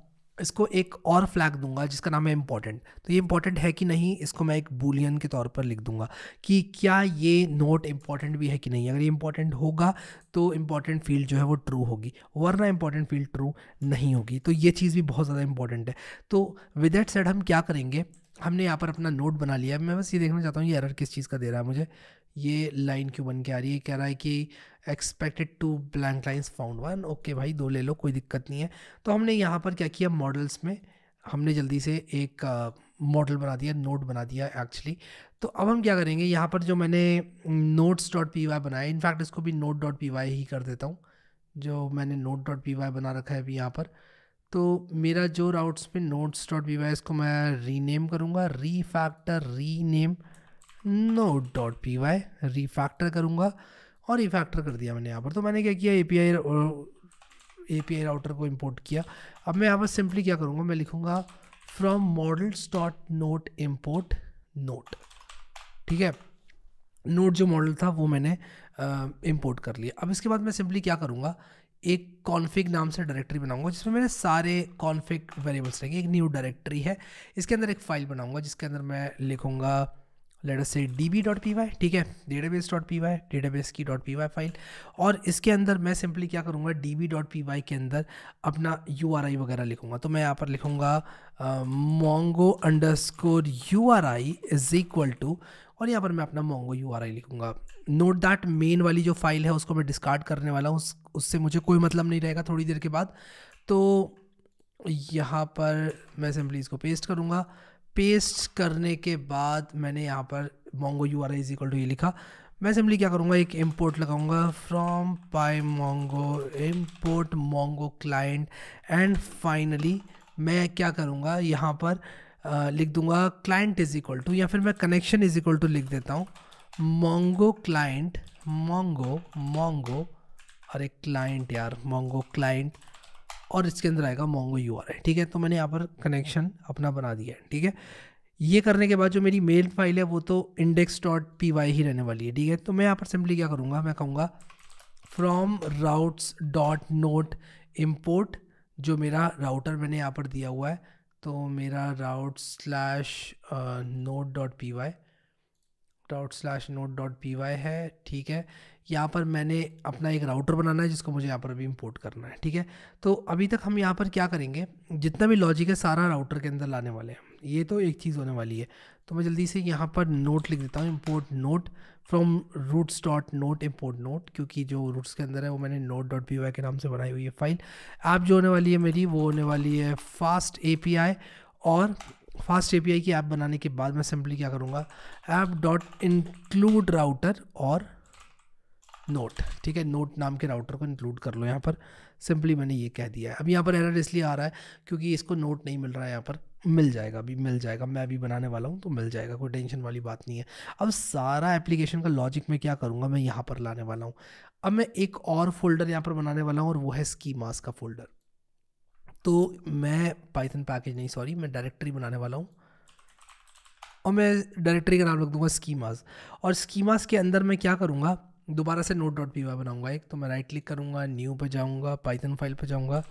इसको एक और फ्लैग दूंगा जिसका नाम है इम्पॉर्टेंट तो ये इम्पॉर्टेंट है कि नहीं इसको मैं एक बुलियन के तौर पर लिख दूंगा कि क्या ये नोट इम्पॉर्टेंट भी है कि नहीं अगर ये इम्पॉर्टेंट होगा तो इम्पॉर्टेंट फील्ड जो है वो ट्रू होगी वरना इम्पॉर्टेंट फील्ड ट्रू नहीं होगी तो ये चीज़ भी बहुत ज़्यादा इंपॉर्टेंट है तो विद दैट सेड हम क्या करेंगे हमने यहाँ पर अपना नोट बना लिया मैं बस ये देखना चाहता हूँ ये एरर किस चीज़ का दे रहा है मुझे ये लाइन क्यों बन के आ रही है कह रहा है कि expected two blank lines found one okay भाई दो ले लो कोई दिक्कत नहीं है तो हमने यहाँ पर क्या किया मॉडल्स में हमने जल्दी से एक मॉडल बना दिया नोट बना दिया एक्चुअली तो अब हम क्या करेंगे यहाँ पर जो मैंने नोट्स डॉट पी वाई बनाया इनफैक्ट इसको भी नोट डॉट पी वाई ही कर देता हूँ जो मैंने नोट डॉट पी वाई बना रखा है अभी यहाँ पर तो मेरा जो राउट्स में नोट्स डॉट पी वाई इसको मैं रीनेम करूँगा refactor rename note dot P Y refactor करूँगा और रिफैक्टर कर दिया मैंने यहाँ पर तो मैंने क्या किया A P I A P I router को इम्पोर्ट किया अब मैं यहाँ पर सिंपली क्या करूँगा मैं लिखूँगा from models dot note import note ठीक है नोट जो मॉडल था वो मैंने इम्पोर्ट कर लिया अब इसके बाद मैं सिंपली क्या करूँगा एक कॉन्फ़िग नाम से डायरेक्टरी बनाऊंगा जिसमें मैंने सारे कॉन्फ़िग वेरिएबल्स रहेंगे एक न्यू डायरेक्टरी है इसके अंदर एक फ़ाइल बनाऊंगा जिसके अंदर मैं लिखूँगा अस से D B dot P Y ठीक है database dot P Y database की डॉट पी वाई फाइल और इसके अंदर मैं सिंपली क्या करूँगा D B dot P Y के अंदर अपना यू आर आई वगैरह लिखूँगा तो मैं यहाँ पर लिखूँगा Mongo underscore U R I is equal to और यहाँ पर मैं अपना मोंगो यू आर आई लिखूँगा नोट दैट मेन वाली जो फाइल है उसको मैं डिस्कार्ड करने वाला हूँ उस, उससे मुझे कोई मतलब नहीं रहेगा थोड़ी देर के बाद तो यहाँ पर मैं सिंपली इसको पेस्ट करूँगा पेस्ट करने के बाद मैंने यहाँ पर Mongo U R is equal to ये लिखा मैं सिंपली क्या करूँगा एक इम्पोर्ट लगाऊंगा from pi Mongo import Mongo client and finally मैं क्या करूँगा यहाँ पर लिख दूंगा क्लाइंट इज इक्वल टू या फिर मैं कनेक्शन इज इक्वल टू लिख देता हूँ मोंगो क्लाइंट मोंगो मोंगो अरे क्लाइंट यार मोंगो क्लाइंट और इसके अंदर आएगा मोंगो यू आर ठीक है तो मैंने यहाँ पर कनेक्शन अपना बना दिया है ठीक है ये करने के बाद जो मेरी मेल फाइल है वो तो इंडेक्स डॉट पी वाई ही रहने वाली है ठीक है तो मैं यहाँ पर सिंपली क्या करूँगा मैं कहूँगा from routes dot note import जो मेरा राउटर मैंने यहाँ पर दिया हुआ है तो मेरा route slash note dot P Y route slash note dot P Y है ठीक है यहाँ पर मैंने अपना एक राउटर बनाना है जिसको मुझे यहाँ पर अभी इम्पोर्ट करना है ठीक है तो अभी तक हम यहाँ पर क्या करेंगे जितना भी लॉजिक है सारा राउटर के अंदर लाने वाले हैं ये तो एक चीज़ होने वाली है तो मैं जल्दी से यहाँ पर नोट लिख देता हूँ import note from routes dot note import note क्योंकि जो रूट्स के अंदर है वो मैंने नोट डॉट पी के नाम से बनाई हुई है फाइल ऐप जो होने वाली है मेरी वो होने वाली है फास्ट ए और फास्ट ए की ऐप बनाने के बाद मैं सिंपली क्या करूँगा ऐप डॉट इंक्लूड राउटर और नोट ठीक है नोट नाम के राउटर को इंक्लूड कर लो यहाँ पर सिंपली मैंने ये कह दिया है अब यहाँ पर एरर इसलिए आ रहा है क्योंकि इसको नोट नहीं मिल रहा है यहाँ पर मिल जाएगा अभी मिल जाएगा मैं अभी बनाने वाला हूँ तो मिल जाएगा कोई टेंशन वाली बात नहीं है अब सारा एप्लीकेशन का लॉजिक मैं क्या करूँगा मैं यहाँ पर लाने वाला हूँ अब मैं एक और फोल्डर यहाँ पर बनाने वाला हूँ और वो है स्कीमास का फोल्डर तो मैं पाइथन पैकेज नहीं सॉरी मैं डायरेक्टरी बनाने वाला हूँ और मैं डायरेक्टरी का नाम रख दूँगा स्कीमास और स्कीमास के अंदर मैं क्या करूँगा दोबारा से नोट डॉट पी वाई बनाऊँगा एक तो मैं राइट क्लिक करूँगा न्यू पर जाऊँगा पाइथन फाइल पर जाऊँगा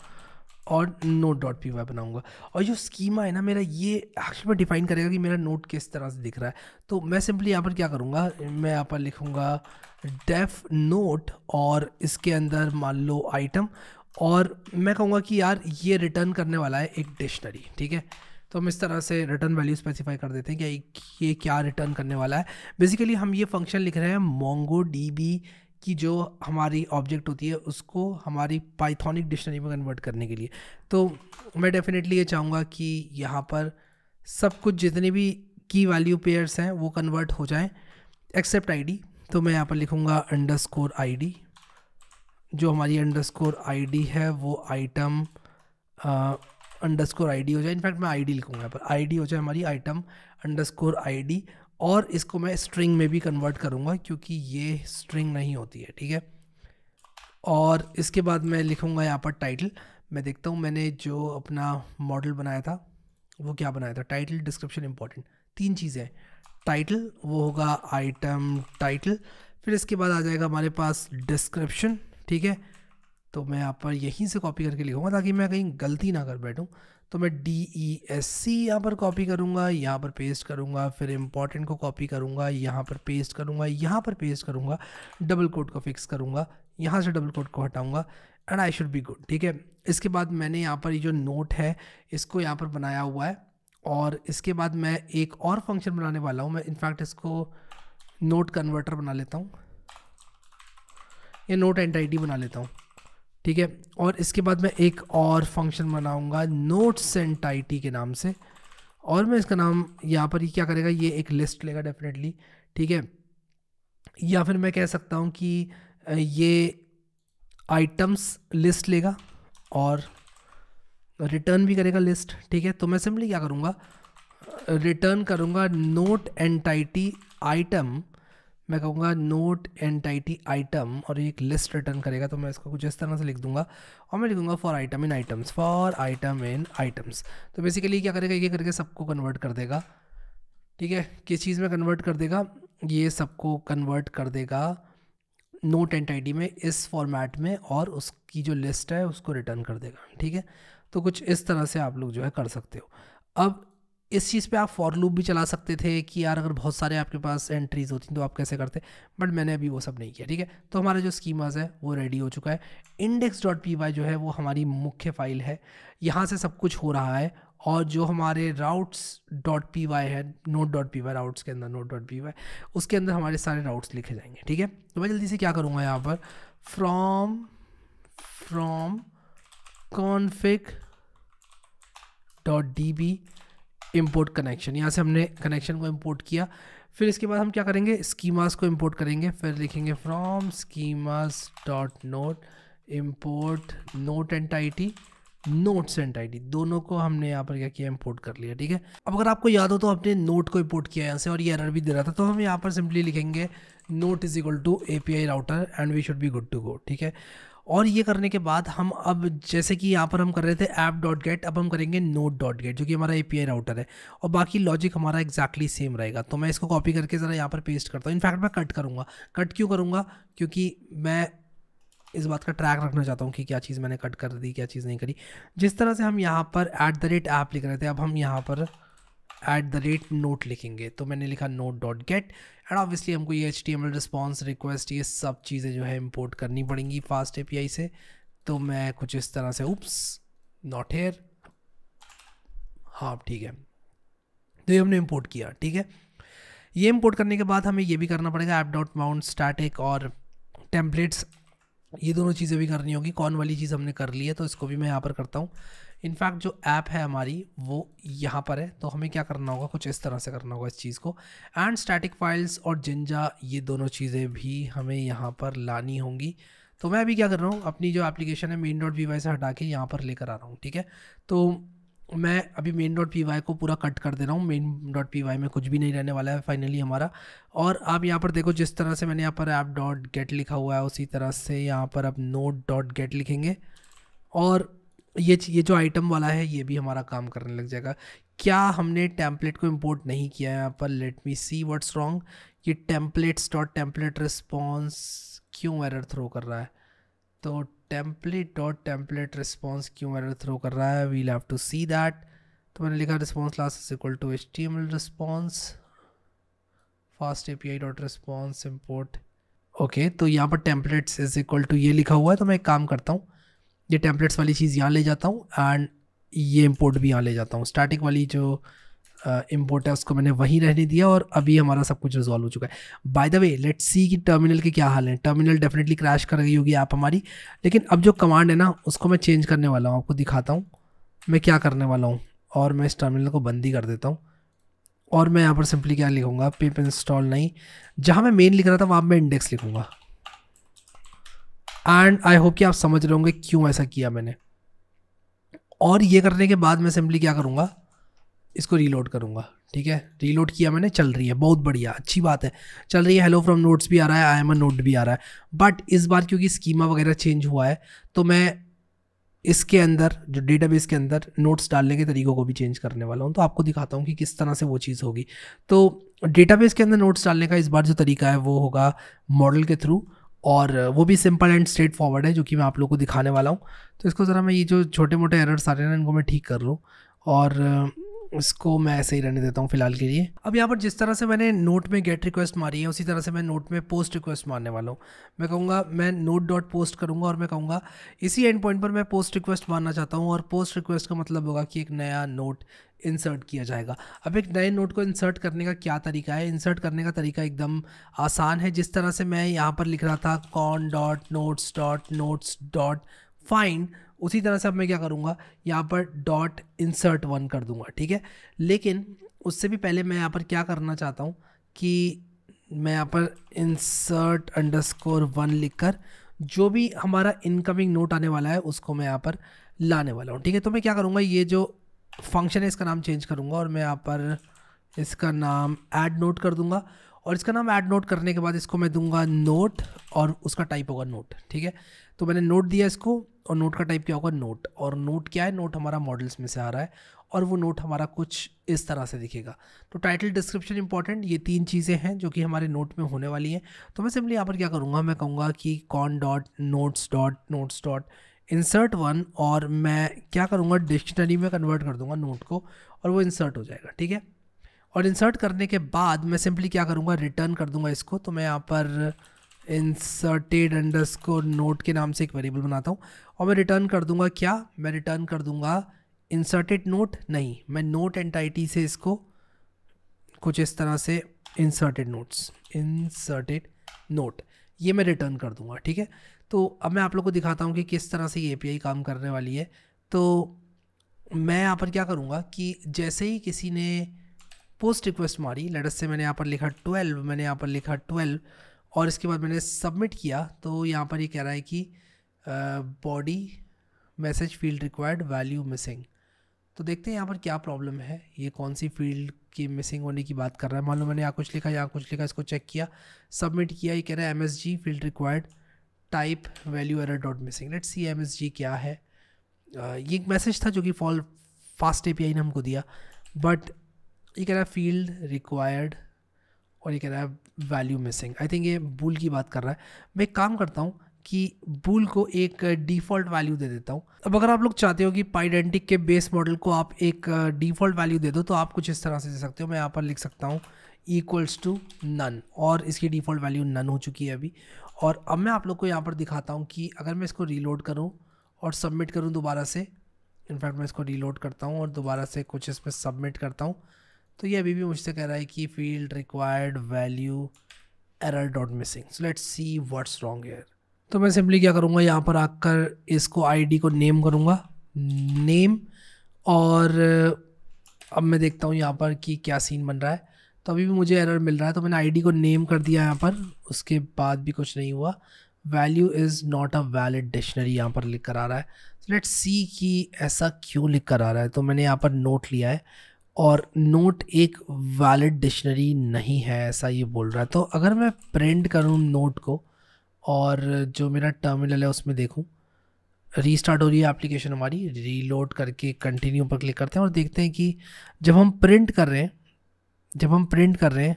और नोट डॉट पी वाई बनाऊँगा और जो स्कीमा है ना मेरा ये एक्चुअली में डिफाइन करेगा कि मेरा नोट किस तरह से दिख रहा है तो मैं सिंपली यहाँ पर क्या करूँगा मैं यहाँ पर लिखूँगा डेफ नोट और इसके अंदर मान लो आइटम और मैं कहूँगा कि यार ये रिटर्न करने वाला है एक डिक्शनरी ठीक है तो हम इस तरह से रिटर्न वैल्यू स्पेसिफाई कर देते हैं कि ये क्या रिटर्न करने वाला है बेसिकली हम ये फंक्शन लिख रहे हैं मोंगो डी की जो हमारी ऑब्जेक्ट होती है उसको हमारी पाइथोनिक डिक्शनरी में कन्वर्ट करने के लिए तो मैं डेफिनेटली ये चाहूँगा कि यहाँ पर सब कुछ जितने भी की वैल्यू पेयर्स हैं वो कन्वर्ट हो जाएँ एक्सेप्ट आईडी तो मैं यहाँ पर लिखूँगा अंडर स्कोर आई जो हमारी अंडर स्कोर है वो आइटम अंडर स्कोर आई हो जाए इनफैक्ट मैं आई डी लिखूंगा यहाँ पर आई हो जाए हमारी आइटम अंडर स्कोर आई और इसको मैं स्ट्रिंग में भी कन्वर्ट करूँगा क्योंकि ये स्ट्रिंग नहीं होती है ठीक है और इसके बाद मैं लिखूँगा यहाँ पर टाइटल मैं देखता हूँ मैंने जो अपना मॉडल बनाया था वो क्या बनाया था टाइटल डिस्क्रिप्शन इंपॉर्टेंट तीन चीज़ें टाइटल वो होगा आइटम टाइटल फिर इसके बाद आ जाएगा हमारे पास डिस्क्रिप्शन ठीक है तो मैं यहाँ पर यहीं से कॉपी करके लिखूँगा ताकि मैं कहीं गलती ना कर बैठूँ तो मैं डी ई एस सी यहाँ पर कॉपी करूँगा यहाँ पर पेस्ट करूँगा फिर इम्पॉर्टेंट को कॉपी करूँगा यहाँ पर पेस्ट करूँगा यहाँ पर पेस्ट करूँगा डबल कोड को फिक्स करूँगा यहाँ से डबल कोड को हटाऊँगा and I should be good ठीक है इसके बाद मैंने यहाँ पर ये जो नोट है इसको यहाँ पर बनाया हुआ है और इसके बाद मैं एक और फंक्शन बनाने वाला हूँ मैं इनफैक्ट इसको नोट कन्वर्टर बना लेता हूँ या नोट एंड आई बना लेता हूँ ठीक है और इसके बाद मैं एक और फंक्शन बनाऊंगा नोट्स एंड टाइटी के नाम से और मैं इसका नाम यहाँ पर ही क्या करेगा ये एक लिस्ट लेगा डेफिनेटली ठीक है या फिर मैं कह सकता हूँ कि ये आइटम्स लिस्ट लेगा और रिटर्न भी करेगा लिस्ट ठीक है तो मैं सिंपली क्या करूँगा रिटर्न करूँगा नोट एंटाइटी आइटम मैं कहूँगा नोट एंटाइटी आइटम और एक लिस्ट रिटर्न करेगा तो मैं इसको कुछ इस तरह से लिख दूंगा और मैं लिखूँगा for item in items for item in items तो बेसिकली क्या करेगा ये करके सबको कन्वर्ट कर देगा ठीक है किस चीज़ में कन्वर्ट कर देगा ये सबको कन्वर्ट कर देगा नोट एन आई में इस फॉर्मेट में और उसकी जो लिस्ट है उसको रिटर्न कर देगा ठीक है तो कुछ इस तरह से आप लोग जो है कर सकते हो अब इस चीज़ पे आप फॉर लूप भी चला सकते थे कि यार अगर बहुत सारे आपके पास एंट्रीज होती तो आप कैसे करते बट मैंने अभी वो सब नहीं किया ठीक है तो हमारा जो स्कीमाज है वो रेडी हो चुका है इंडेक्स डॉट पी वाई जो है वो हमारी मुख्य फाइल है यहाँ से सब कुछ हो रहा है और जो हमारे राउट्स डॉट पी वाई है note dot P Y routes के अंदर नोट डॉट पी वाई उसके अंदर हमारे सारे राउट्स लिखे जाएंगे ठीक है तो मैं जल्दी से क्या करूँगा यहाँ पर from from config dot D B import connection यहाँ से हमने कनेक्शन को इम्पोर्ट किया फिर इसके बाद हम क्या करेंगे स्कीमास को इम्पोर्ट करेंगे फिर लिखेंगे from schemas dot note import note and I T notes and T दोनों को हमने यहाँ पर क्या किया इंपोर्ट कर लिया ठीक है अब अगर आपको याद हो तो हमने नोट को इम्पोर्ट किया यहाँ से और ये एरर भी दे रहा था तो हम यहाँ पर सिंपली लिखेंगे note is equal to A P I router and we should be good to go ठीक है और ये करने के बाद हम अब जैसे कि यहाँ पर हम कर रहे थे ऐप डॉट गेट अब हम करेंगे नोट डॉट गेट जो कि हमारा ए राउटर है और बाकी लॉजिक हमारा एक्जैक्टली सेम रहेगा तो मैं इसको कॉपी करके ज़रा यहाँ पर पेस्ट करता हूँ इनफैक्ट मैं कट करूँगा कट क्यों करूँगा क्योंकि मैं इस बात का ट्रैक रखना चाहता हूँ कि क्या चीज़ मैंने कट कर दी क्या चीज़ नहीं करी जिस तरह से हम यहाँ पर ऐट द रेट ऐप लिख रहे थे अब हम यहाँ पर एट द रेट नोट लिखेंगे तो मैंने लिखा note dot get and obviously हमको ये H T M L response request ये सब चीज़ें जो है इम्पोर्ट करनी पड़ेंगी फास्ट ए पी आई से तो मैं कुछ इस तरह से उप्स नॉट हेयर हाँ ठीक है तो ये हमने इम्पोर्ट किया ठीक है ये इम्पोर्ट करने के बाद हमें ये भी करना पड़ेगा ऐप डॉट माउंट स्टैटिक और टेम्पलेट्स ये दोनों चीज़ें भी करनी होगी कौन वाली चीज़ हमने कर ली है तो इसको भी मैं यहाँ पर करता हूँ इनफैक्ट जो ऐप है हमारी वो यहाँ पर है तो हमें क्या करना होगा कुछ इस तरह से करना होगा इस चीज़ को एंड स्टैटिक फाइल्स और जिंजा ये दोनों चीज़ें भी हमें यहाँ पर लानी होंगी तो मैं अभी क्या कर रहा हूँ अपनी जो एप्लीकेशन है मेन डॉट वी से हटा के यहाँ पर लेकर आ रहा हूँ ठीक है तो मैं अभी मेन डॉट पी वाई को पूरा कट कर दे रहा हूँ मेन डॉट पी वाई में कुछ भी नहीं रहने वाला है फाइनली हमारा और आप यहाँ पर देखो जिस तरह से मैंने यहाँ पर ऐप डॉट गेट लिखा हुआ है उसी तरह से यहाँ पर अब नोट डॉट गेट लिखेंगे और ये ये जो आइटम वाला है ये भी हमारा काम करने लग जाएगा क्या हमने टेम्पलेट को इम्पोर्ट नहीं किया है यहाँ पर let me see what's wrong ये टेम्पलेट्स डॉट टेम्पलेट रिस्पॉन्स क्यों एरर थ्रो कर रहा है तो टेम्पलेट डॉट टेम्पलेट रिस्पॉन्स क्यों एरर थ्रो कर रहा है we'll have to see that तो मैंने लिखा रिस्पॉन्स लास्ट is equal to H T M L response fast A P I dot response import okay तो यहाँ पर टेम्पलेट्स इज इक्वल टू ये लिखा हुआ है तो मैं एक काम करता हूँ ये टेम्पलेट्स वाली चीज़ यहाँ ले जाता हूँ एंड ये इम्पोर्ट भी यहाँ ले जाता हूँ स्टार्टिंग वाली जो इम्पोर्ट है उसको मैंने वहीं रहने दिया और अभी हमारा सब कुछ रिजॉल्व हो चुका है by the way let's see कि टर्मिनल के क्या हाल है टर्मिनल डेफिनेटली क्रैश कर गई होगी आप हमारी लेकिन अब जो कमांड है ना उसको मैं चेंज करने वाला हूँ आपको दिखाता हूँ मैं क्या करने वाला हूँ और मैं इस टर्मिनल को बंद ही कर देता हूँ और मैं यहाँ पर सिंपली क्या लिखूँगा पेप इंस्टॉल नहीं जहाँ मैं मेन लिख रहा था वहाँ मैं इंडेक्स लिखूँगा एंड आई होप कि आप समझ रहे होंगे क्यों ऐसा किया मैंने और ये करने के बाद मैं सिंपली क्या करूँगा इसको रीलोड करूँगा ठीक है रीलोड किया मैंने चल रही है बहुत बढ़िया अच्छी बात है चल रही है हेलो फ्रॉम नोट्स भी आ रहा है आई एम अ नोट भी आ रहा है बट इस बार क्योंकि स्कीमा वगैरह चेंज हुआ है तो मैं इसके अंदर जो डेटाबेस के अंदर नोट्स डालने के तरीक़ों को भी चेंज करने वाला हूँ तो आपको दिखाता हूँ कि किस तरह से वो चीज़ होगी तो डेटाबेस के अंदर नोट्स डालने का इस बार जो तरीका है वो होगा मॉडल के थ्रू और वो भी सिंपल एंड स्ट्रेट फॉरवर्ड है जो कि मैं आप लोग को दिखाने वाला हूँ तो इसको ज़रा मैं ये जो छोटे मोटे एरर्स आ रहे हैं इनको मैं ठीक कर लूँ और इसको मैं ऐसे ही रहने देता हूँ फिलहाल के लिए अब यहाँ पर जिस तरह से मैंने नोट में गेट रिक्वेस्ट मारी है उसी तरह से मैं नोट में पोस्ट रिक्वेस्ट मारने वाला हूँ मैं कहूँगा मैं नोट डॉट पोस्ट करूँगा और मैं कहूँगा इसी एंड पॉइंट पर मैं पोस्ट रिक्वेस्ट मारना चाहता हूँ और पोस्ट रिक्वेस्ट का मतलब होगा कि एक नया नोट इंसर्ट किया जाएगा अब एक नए नोट को इंसर्ट करने का क्या तरीका है इंसर्ट करने का तरीका एकदम आसान है जिस तरह से मैं यहाँ पर लिख रहा था conn dot notes dot notes dot find उसी तरह से अब मैं क्या करूँगा यहाँ पर डॉट इंसर्ट वन कर दूँगा ठीक है लेकिन उससे भी पहले मैं यहाँ पर क्या करना चाहता हूँ कि मैं यहाँ पर इंसर्ट अंडर स्कोर वन लिख कर जो भी हमारा इनकमिंग नोट आने वाला है उसको मैं यहाँ पर लाने वाला हूँ ठीक है तो मैं क्या करूँगा ये जो फंक्शन है इसका नाम चेंज करूँगा और मैं यहाँ पर इसका नाम ऐड नोट कर दूँगा और इसका नाम ऐड नोट करने के बाद इसको मैं दूंगा नोट और उसका टाइप होगा नोट ठीक है तो मैंने नोट दिया इसको और नोट का टाइप क्या होगा नोट और नोट क्या है नोट हमारा मॉडल्स में से आ रहा है और वो नोट हमारा कुछ इस तरह से दिखेगा तो टाइटल डिस्क्रिप्शन इंपॉर्टेंट ये तीन चीज़ें हैं जो कि हमारे नोट में होने वाली हैं तो मैं सिंपली यहाँ पर क्या करूँगा मैं कहूँगा कि conn dot notes dot notes dot insert one और मैं क्या करूँगा डिक्शनरी में कन्वर्ट कर दूँगा नोट को और वो इंसर्ट हो जाएगा ठीक है और इंसर्ट करने के बाद मैं सिंपली क्या करूँगा रिटर्न कर दूँगा इसको तो मैं यहाँ पर इंसर्टेड अंडरस्कोर नोट के नाम से एक वेरिएबल बनाता हूँ और मैं रिटर्न कर दूँगा क्या मैं रिटर्न कर दूँगा इंसर्टेड नोट नहीं मैं नोट एंड एंटाइटी से इसको कुछ इस तरह से इंसर्टेड नोट्स इंसर्टेड नोट ये मैं रिटर्न कर दूँगा ठीक है तो अब मैं आप लोग को दिखाता हूँ कि किस तरह से ये ए काम करने वाली है तो मैं यहाँ पर क्या करूँगा कि जैसे ही किसी ने पोस्ट रिक्वेस्ट मारी लेटस से मैंने यहाँ पर लिखा ट्वेल्व मैंने यहाँ पर लिखा ट्वेल्व और इसके बाद मैंने सबमिट किया तो यहाँ पर ये यह कह रहा है कि body message field required value missing तो देखते हैं यहाँ पर क्या प्रॉब्लम है ये कौन सी फील्ड की मिसिंग होने की बात कर रहा है मान लो मैंने यहाँ कुछ लिखा यहाँ कुछ लिखा इसको चेक किया सबमिट किया ये कह रहा है M S G field required type value error dot missing let's see M S G क्या है ये एक मैसेज था जो कि फॉल फास्ट ए ने हमको दिया बट कह रहा है फील्ड रिक्वायर्ड और you can have value missing I think ये बुल की बात कर रहा है मैं काम करता हूँ कि बुल को एक डिफ़ॉल्ट वैल्यू दे देता हूँ अब अगर आप लोग चाहते हो कि पाइडेंटिक के बेस मॉडल को आप एक डिफ़ॉल्ट वैल्यू दे दो तो आप कुछ इस तरह से दे सकते हो मैं यहाँ पर लिख सकता हूँ इक्वल्स टू नन और इसकी डिफ़ॉल्ट वैल्यू नन हो चुकी है अभी और अब मैं आप लोग को यहाँ पर दिखाता हूँ कि अगर मैं इसको रीलोड करूँ और सबमिट करूँ दोबारा से इनफैक्ट मैं इसको रीलोड करता हूँ और दोबारा से कुछ इसमें सबमिट करता हूँ तो ये अभी भी मुझसे कह रहा है कि field required value error dot missing so let's see what's wrong here तो मैं सिंपली क्या करूँगा यहाँ पर आकर इसको आईडी को नेम करूँगा नेम और uh, अब मैं देखता हूँ यहाँ पर कि क्या सीन बन रहा है तो अभी भी मुझे एरर मिल रहा है तो मैंने आईडी को नेम कर दिया यहाँ पर उसके बाद भी कुछ नहीं हुआ value is not a valid dictionary यहाँ पर लिख कर आ रहा है लेट्स सी कि ऐसा क्यों लिख कर आ रहा है तो मैंने यहाँ पर नोट लिया है और नोट एक वैलिड डिक्शनरी नहीं है ऐसा ये बोल रहा है तो अगर मैं प्रिंट करूँ नोट को और जो मेरा टर्मिनल है उसमें देखूँ रीस्टार्ट हो रही है एप्लीकेशन हमारी रीलोड करके कंटिन्यू पर क्लिक करते हैं और देखते हैं कि जब हम प्रिंट कर रहे हैं जब हम प्रिंट कर रहे हैं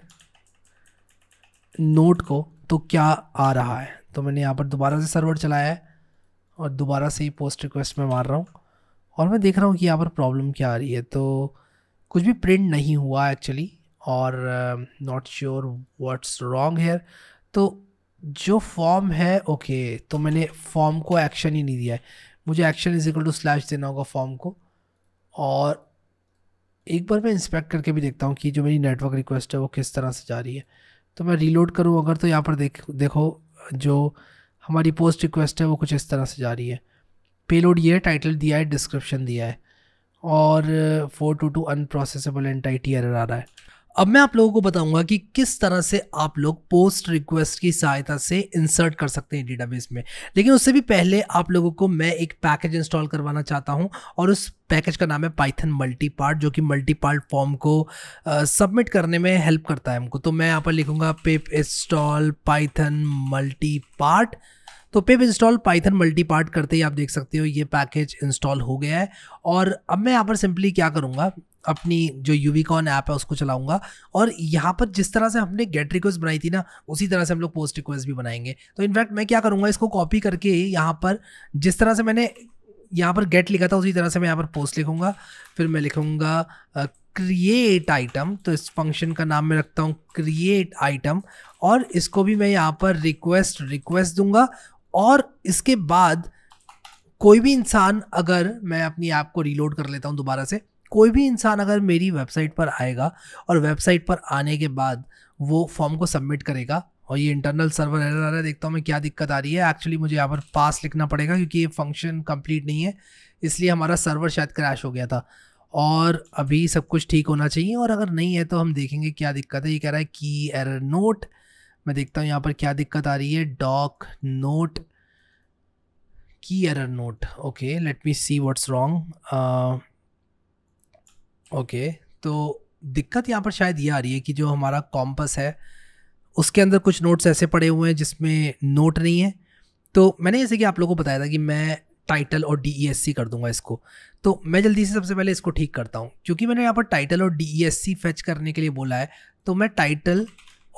नोट को तो क्या आ रहा है तो मैंने यहाँ पर दोबारा से सर्वर चलाया है और दोबारा से ही पोस्ट रिक्वेस्ट में मार रहा हूँ और मैं देख रहा हूँ कि यहाँ पर प्रॉब्लम क्या आ रही है तो कुछ भी प्रिंट नहीं हुआ एक्चुअली और not sure what's wrong here तो जो फॉर्म है ओके okay, तो मैंने फॉर्म को एक्शन ही नहीं दिया है मुझे action is equal to slash देना होगा फॉर्म को और एक बार मैं इंस्पेक्ट करके भी देखता हूँ कि जो मेरी नेटवर्क रिक्वेस्ट है वो किस तरह से जा रही है तो मैं रीलोड करूँ अगर तो यहाँ पर देख देखो जो हमारी पोस्ट रिक्वेस्ट है वो कुछ इस तरह से जा रही है पेलोड ये टाइटल दिया है डिस्क्रिप्शन दिया है और four two two unprocessable entity error आ रहा है अब मैं आप लोगों को बताऊंगा कि किस तरह से आप लोग पोस्ट रिक्वेस्ट की सहायता से इंसर्ट कर सकते हैं डेटाबेस में लेकिन उससे भी पहले आप लोगों को मैं एक पैकेज इंस्टॉल करवाना चाहता हूं और उस पैकेज का नाम है पाइथन मल्टी पार्ट जो कि मल्टी पार्ट फॉर्म को सबमिट करने में हेल्प करता है हमको तो मैं यहाँ पर लिखूँगा pip install python multipart तो पिप इंस्टॉल पाइथन मल्टीपार्ट करते ही आप देख सकते हो ये पैकेज इंस्टॉल हो गया है और अब मैं यहाँ पर सिंपली क्या करूँगा अपनी जो यूविकॉन ऐप है उसको चलाऊंगा और यहाँ पर जिस तरह से हमने गेट रिक्वेस्ट बनाई थी ना उसी तरह से हम लोग पोस्ट रिक्वेस्ट भी बनाएंगे तो इनफैक्ट मैं क्या करूँगा इसको कॉपी करके यहाँ पर जिस तरह से मैंने यहाँ पर गेट लिखा था उसी तरह से मैं यहाँ पर पोस्ट लिखूँगा फिर मैं लिखूँगा क्रिएट आइटम तो इस फंक्शन का नाम मैं रखता हूँ क्रिएट आइटम और इसको भी मैं यहाँ पर रिक्वेस्ट रिक्वेस्ट दूंगा और इसके बाद कोई भी इंसान अगर मैं अपनी ऐप को रीलोड कर लेता हूँ दोबारा से कोई भी इंसान अगर मेरी वेबसाइट पर आएगा और वेबसाइट पर आने के बाद वो फॉर्म को सबमिट करेगा और ये इंटरनल सर्वर एरर आ रहा है देखता हूँ मैं क्या दिक्कत आ रही है एक्चुअली मुझे यहाँ पर पास लिखना पड़ेगा क्योंकि ये फंक्शन कंप्लीट नहीं है इसलिए हमारा सर्वर शायद क्रैश हो गया था और अभी सब कुछ ठीक होना चाहिए और अगर नहीं है तो हम देखेंगे क्या दिक्कत है ये कह रहा है की एरर नोट मैं देखता हूँ यहाँ पर क्या दिक्कत आ रही है डॉक नोट की error note okay let me see what's wrong okay तो दिक्कत यहाँ पर शायद ये आ रही है कि जो हमारा कॉम्पस है उसके अंदर कुछ नोट्स ऐसे पड़े हुए हैं जिसमें नोट नहीं है तो मैंने जैसे कि आप लोगों को बताया था कि मैं टाइटल और डी e कर दूंगा इसको तो मैं जल्दी से सबसे पहले इसको ठीक करता हूँ क्योंकि मैंने यहाँ पर टाइटल और डी फैच e करने के लिए बोला है तो मैं टाइटल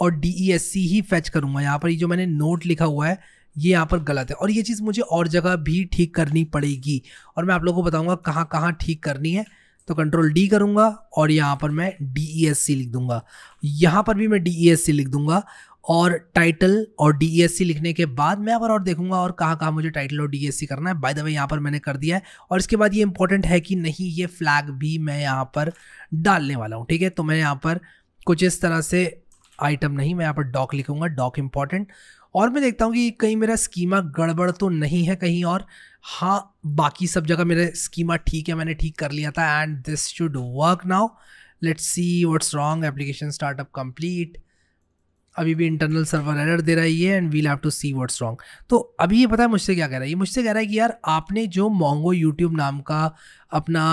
और डी e ही फैच करूँगा यहाँ पर ये जो मैंने नोट लिखा हुआ है ये यहाँ पर गलत है और ये चीज़ मुझे और जगह भी ठीक करनी पड़ेगी और मैं आप लोगों को बताऊँगा कहाँ कहाँ ठीक करनी है तो कंट्रोल डी करूँगा और यहाँ पर मैं डी e लिख दूंगा यहाँ पर भी मैं डी e लिख दूंगा और टाइटल और डी लिखने के बाद मैं अगर और देखूंगा और कहाँ कहाँ मुझे टाइटल और डी करना है बाय द वे यहाँ पर मैंने कर दिया है और इसके बाद ये इंपॉर्टेंट है कि नहीं ये फ्लैग भी मैं यहाँ पर डालने वाला हूँ ठीक है तो मैं यहाँ पर कुछ इस तरह से आइटम नहीं मैं यहाँ पर डॉक लिखूंगा डॉक इम्पॉर्टेंट और मैं देखता हूँ कि कहीं मेरा स्कीमा गड़बड़ तो नहीं है कहीं और हाँ बाकी सब जगह मेरा स्कीमा ठीक है मैंने ठीक कर लिया था and this should work now let's see what's wrong application startup complete अभी भी इंटरनल सर्वर एरर दे रही है and we'll have to see what's wrong तो अभी ये पता है मुझसे क्या कह रहा है ये मुझसे कह रहा है कि यार आपने जो मोंगो यूट्यूब नाम का अपना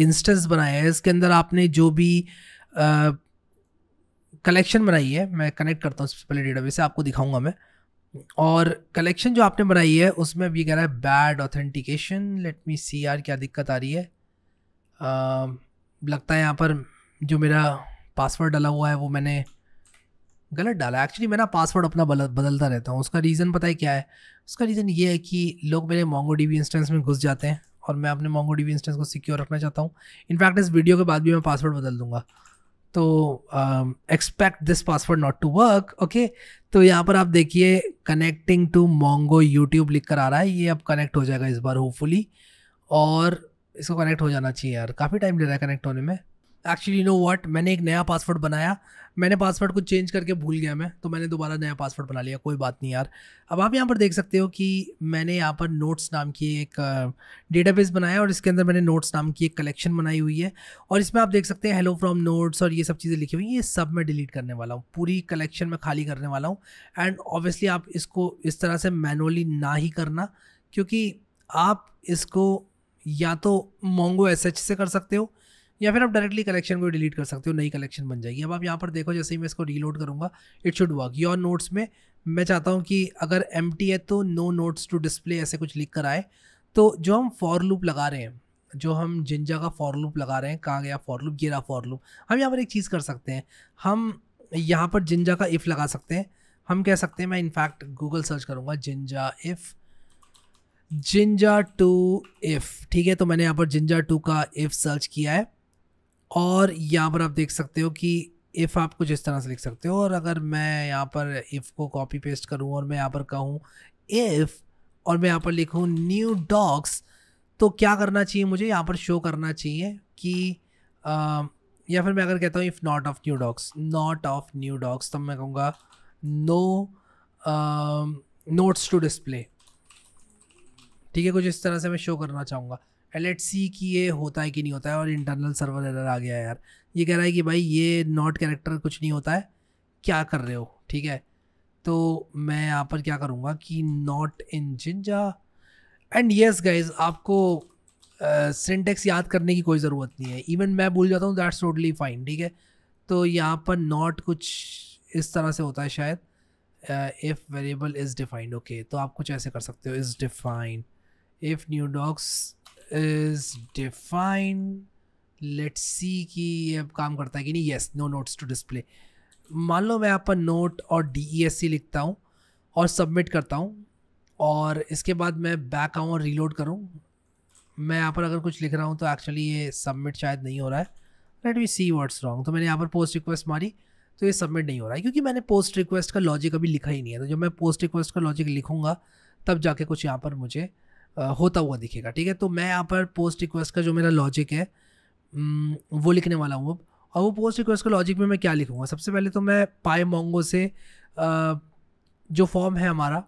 इंस्टेंस बनाया है इसके अंदर आपने जो भी कलेक्शन बनाई है मैं कनेक्ट करता हूँ सबसे पहले डेटा से आपको दिखाऊंगा मैं और कलेक्शन जो आपने बनाई है उसमें अब ये कह रहा है bad authentication let me see यार क्या दिक्कत आ रही है आ, लगता है यहाँ पर जो मेरा पासवर्ड डाला हुआ है वो मैंने गलत डाला एक्चुअली मैं ना पासवर्ड अपना बदलता रहता हूँ उसका रीज़न पता है क्या है उसका रीज़न ये है कि लोग मेरे मोंगो डी इंस्टेंस में घुस जाते हैं और मैं अपने मोंगो डी इंस्टेंस को सिक्योर रखना चाहता हूँ इनफैक्ट इस वीडियो के बाद भी मैं पासवर्ड बदल दूंगा तो expect this password not to work okay तो यहाँ पर आप देखिए कनेक्टिंग टू मोंगो यूट्यूब लिख कर आ रहा है ये अब कनेक्ट हो जाएगा इस बार होपफुली और इसको कनेक्ट हो जाना चाहिए यार काफ़ी टाइम ले रहा है कनेक्ट होने में एक्चुअली नो वट मैंने एक नया पासवर्ड बनाया मैंने पासवर्ड को चेंज करके भूल गया मैं तो मैंने दोबारा नया पासवर्ड बना लिया कोई बात नहीं यार अब आप यहाँ पर देख सकते हो कि मैंने यहाँ पर नोट्स नाम की एक डेटाबेस बनाया और इसके अंदर मैंने नोट्स नाम की एक कलेक्शन बनाई हुई है और इसमें आप देख सकते हैं हेलो फ्रॉम नोट्स और ये सब चीज़ें लिखी हुई हैं ये सब मैं डिलीट करने वाला हूँ पूरी कलेक्शन में खाली करने वाला हूँ एंड ऑब्वियसली आप इसको इस तरह से मैनुअली ना ही करना क्योंकि आप इसको या तो मोंगो एस से कर सकते हो या फिर आप डायरेक्टली कलेक्शन को डिलीट कर सकते हो नई कलेक्शन बन जाएगी अब आप यहाँ पर देखो जैसे ही मैं इसको रीलोड करूँगा it should work your notes में मैं चाहता हूँ कि अगर एम है तो नो नोट्स टू डिस्प्ले ऐसे कुछ लिख कर आए तो जो हम फॉर लूप लगा रहे हैं जो हम जिंजा का फॉर लूप लगा रहे हैं कहाँ गया फॉर लूप गिरा फॉर लूप हम यहाँ पर एक चीज़ कर सकते हैं हम यहाँ पर जिंजा का इफ़ लगा सकते हैं हम कह सकते हैं मैं इनफैक्ट गूगल सर्च करूँगा Jinja if Jinja two if ठीक है तो मैंने यहाँ पर जिंजा टू का इफ़ सर्च किया है और यहाँ पर आप देख सकते हो कि इफ़ आप कुछ इस तरह से लिख सकते हो और अगर मैं यहाँ पर इफ़ को कॉपी पेस्ट करूँ और मैं यहाँ पर कहूँ इफ़ और मैं यहाँ पर लिखूँ न्यू डॉग्स तो क्या करना चाहिए मुझे यहाँ पर शो करना चाहिए कि आ, या फिर मैं अगर कहता हूँ if not of new dogs not of new dogs तब मैं कहूँगा नो नोट्स टू डिस्प्ले ठीक है कुछ इस तरह से मैं शो करना चाहूँगा एल कि ये होता है कि नहीं होता है और इंटरनल सर्वर एरर आ गया है यार ये कह रहा है कि भाई ये नॉट कैरेक्टर कुछ नहीं होता है क्या कर रहे हो ठीक है तो मैं यहाँ पर क्या करूँगा कि not in Jinja and yes guys आपको सिंटेक्स uh, याद करने की कोई ज़रूरत नहीं है इवन मैं भूल जाता हूँ दैट्स टोटली फाइन ठीक है तो यहाँ पर नॉट कुछ इस तरह से होता है शायद if variable is defined okay तो आप कुछ ऐसे कर सकते हो is defined if new dogs is define let see कि ये अब काम करता है कि नहीं yes no notes to display मान लो मैं यहाँ पर नोट और डी ई एस सी लिखता हूँ और सबमिट करता हूँ और इसके बाद मैं बैक आऊँ और रीलोड करूँ मैं यहाँ पर अगर कुछ लिख रहा हूँ तो एक्चुअली ये सबमिट शायद नहीं हो रहा है let we see words wrong तो मैंने यहाँ पर पोस्ट रिक्वेस्ट मारी तो ये सबमिट नहीं हो रहा है क्योंकि मैंने पोस्ट रिक्वेस्ट का लॉजिक अभी लिखा ही नहीं है तो जब मैं पोस्ट रिक्वेस्ट का लॉजिक लिखूँगा तब जाके कुछ यहाँ पर मुझे होता हुआ दिखेगा ठीक है तो मैं यहाँ पर पोस्ट रिक्वेस्ट का जो मेरा लॉजिक है वो लिखने वाला हूँ अब और वो पोस्ट रिक्वेस्ट का लॉजिक में मैं क्या लिखूँगा सबसे पहले तो मैं पाए मोंगो से जो फॉर्म है हमारा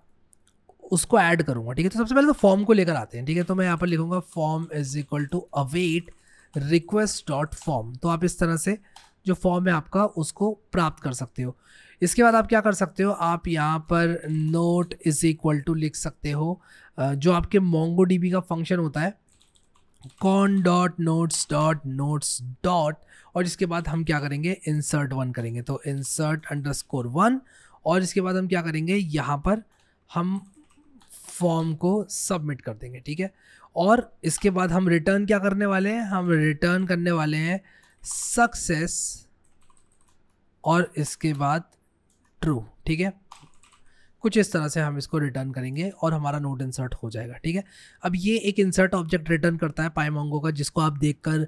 उसको ऐड करूँगा ठीक है तो सबसे पहले तो फॉर्म को लेकर आते हैं ठीक है तो मैं यहाँ पर लिखूँगा form is equal to await request dot form तो आप इस तरह से जो फॉर्म है आपका उसको प्राप्त कर सकते हो इसके बाद आप क्या कर सकते हो आप यहाँ पर नोट इज इक्वल टू लिख सकते हो जो आपके मोंगो डीबी का फंक्शन होता है con dot notes dot notes dot और इसके बाद हम क्या करेंगे इंसर्ट वन करेंगे तो इंसर्ट अंडर स्कोर वन और इसके बाद हम क्या करेंगे यहाँ पर हम फॉर्म को सबमिट कर देंगे ठीक है और इसके बाद हम रिटर्न क्या करने वाले हैं हम रिटर्न करने वाले हैं सक्सेस और इसके बाद ट्रू ठीक है कुछ इस तरह से हम इसको रिटर्न करेंगे और हमारा नोट इंसर्ट हो जाएगा ठीक है अब ये एक इंसर्ट ऑब्जेक्ट रिटर्न करता है पाईमोंगो का जिसको आप देख कर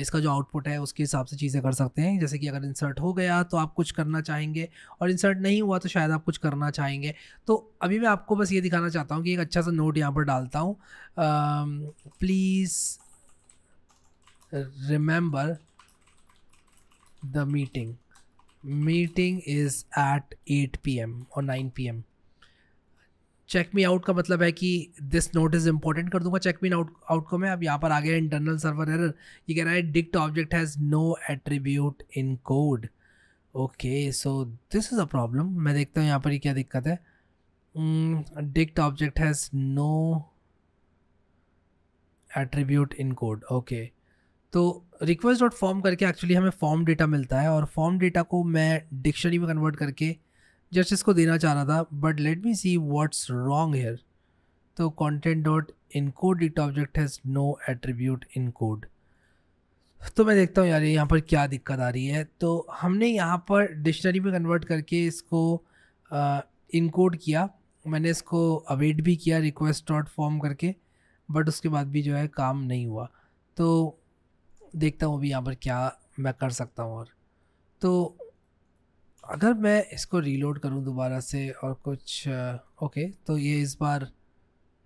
इसका जो आउटपुट है उसके हिसाब से चीज़ें कर सकते हैं जैसे कि अगर इंसर्ट हो गया तो आप कुछ करना चाहेंगे और इंसर्ट नहीं हुआ तो शायद आप कुछ करना चाहेंगे तो अभी मैं आपको बस ये दिखाना चाहता हूँ कि एक अच्छा सा नोट यहाँ पर डालता हूँ please remember the meeting meeting is at eight P M और nine P M check me out का मतलब है कि दिस नोट इज इंपॉर्टेंट कर दूंगा चेक मी आउट को मैं अब यहाँ पर आ गया इंटरनल सर्वर एरर ये कह रहा है dict object has no attribute in code okay so this is a problem मैं देखता हूँ यहाँ पर क्या दिक्कत है dict object has no attribute in code okay तो रिक्वेस्ट डॉट फॉर्म करके एक्चुअली हमें फॉर्म डेटा मिलता है और फॉर्म डेटा को मैं डिक्शनरी में कन्वर्ट करके जस्टिस को देना चाह रहा था but let me see what's wrong here तो कॉन्टेंट डॉट इन कोड डिट object has no attribute in code तो मैं देखता हूँ यार यहाँ पर क्या दिक्कत आ रही है तो हमने यहाँ पर डिक्शनरी में कन्वर्ट करके इसको इनकोड किया मैंने इसको अवेट भी किया रिक्वेस्ट डॉट फॉर्म करके बट उसके बाद भी जो है काम नहीं हुआ तो देखता हूँ अभी यहाँ पर क्या मैं कर सकता हूँ और तो अगर मैं इसको रीलोड करूँ दोबारा से और कुछ ओके तो ये इस बार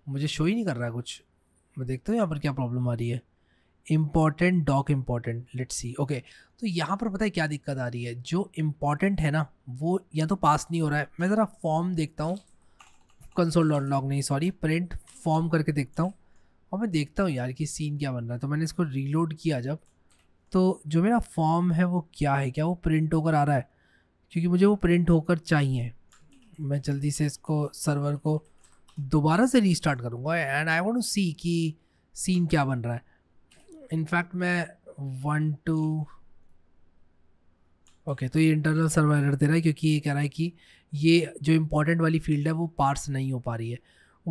मुझे शो ही नहीं कर रहा कुछ मैं देखता हूँ यहाँ पर क्या प्रॉब्लम आ रही है important doc important let see okay तो यहाँ पर पता है क्या दिक्कत आ रही है जो इम्पॉर्टेंट है ना वो या तो पास नहीं हो रहा है मैं ज़रा फॉर्म देखता हूँ कंसोल डॉट लॉग नहीं सॉरी प्रिंट फॉर्म करके देखता हूँ और मैं देखता हूँ यार कि सीन क्या बन रहा है तो मैंने इसको रीलोड किया जब तो जो मेरा फॉर्म है वो क्या है क्या वो प्रिंट होकर आ रहा है क्योंकि मुझे वो प्रिंट होकर चाहिए मैं जल्दी से इसको सर्वर को दोबारा से रीस्टार्ट करूँगा एंड आई वॉन्ट सी कि सीन क्या बन रहा है इनफैक्ट मैं वन टू ओके तो ये इंटरनल सर्वर एरर दे रहा है क्योंकि ये कह रहा है कि ये जो इम्पोर्टेंट वाली फील्ड है वो पार्स नहीं हो पा रही है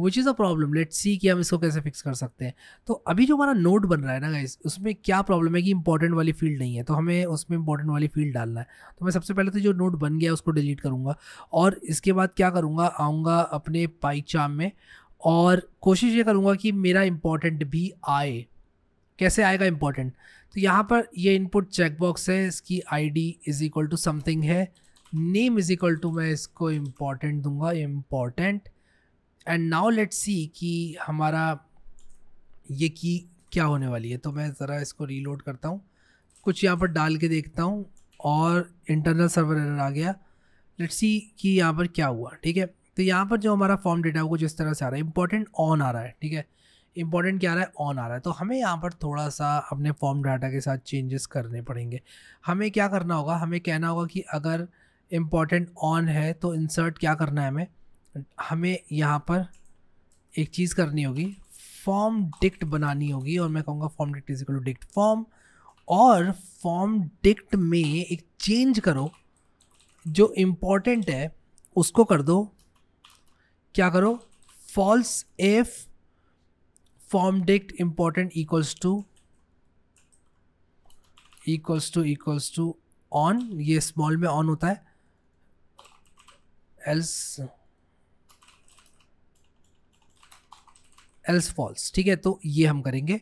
which is a problem let see कि हम इसको कैसे फिक्स कर सकते हैं तो अभी जो हमारा नोट बन रहा है ना गाइस उसमें क्या प्रॉब्लम है कि इंपॉर्टेंट वाली फील्ड नहीं है तो हमें उसमें इंपॉर्टेंट वाली फील्ड डालना है तो मैं सबसे पहले तो जो नोट बन गया उसको डिलीट करूँगा और इसके बाद क्या करूँगा आऊँगा अपने चाम में और कोशिश ये करूँगा कि मेरा इम्पोर्टेंट भी आए कैसे आएगा इम्पोर्टेंट तो यहाँ पर ये इनपुट चेकबॉक्स है इसकी I D is equal to something है नेम इज़ इक्वल टू मैं इसको इम्पॉर्टेंट दूंगा important and now let see कि हमारा ये की क्या होने वाली है तो मैं ज़रा इसको रीलोड करता हूँ कुछ यहाँ पर डाल के देखता हूँ और इंटरनल सर्वर एरर आ गया लेट सी कि यहाँ पर क्या हुआ ठीक है तो यहाँ पर जो हमारा फॉर्म डेटा है वो जिस तरह से आ रहा है इंपॉर्टेंट ऑन आ रहा है ठीक है इंपॉर्टेंट क्या आ रहा है ऑन आ रहा है तो हमें यहाँ पर थोड़ा सा अपने फॉर्म डाटा के साथ चेंजेस करने पड़ेंगे हमें क्या करना होगा हमें कहना होगा कि अगर इम्पॉर्टेंट ऑन है तो इंसर्ट क्या करना है हमें हमें यहाँ पर एक चीज़ करनी होगी फॉर्म डिक्ट बनानी होगी और मैं कहूँगा form dict is equal to dict form और फॉर्म डिक्ट में एक चेंज करो जो इम्पोर्टेंट है उसको कर दो क्या करो false F form dict important equals to equals to equals to on ये स्मॉल में ऑन होता है एल्स एल्स फॉल्स ठीक है तो ये हम करेंगे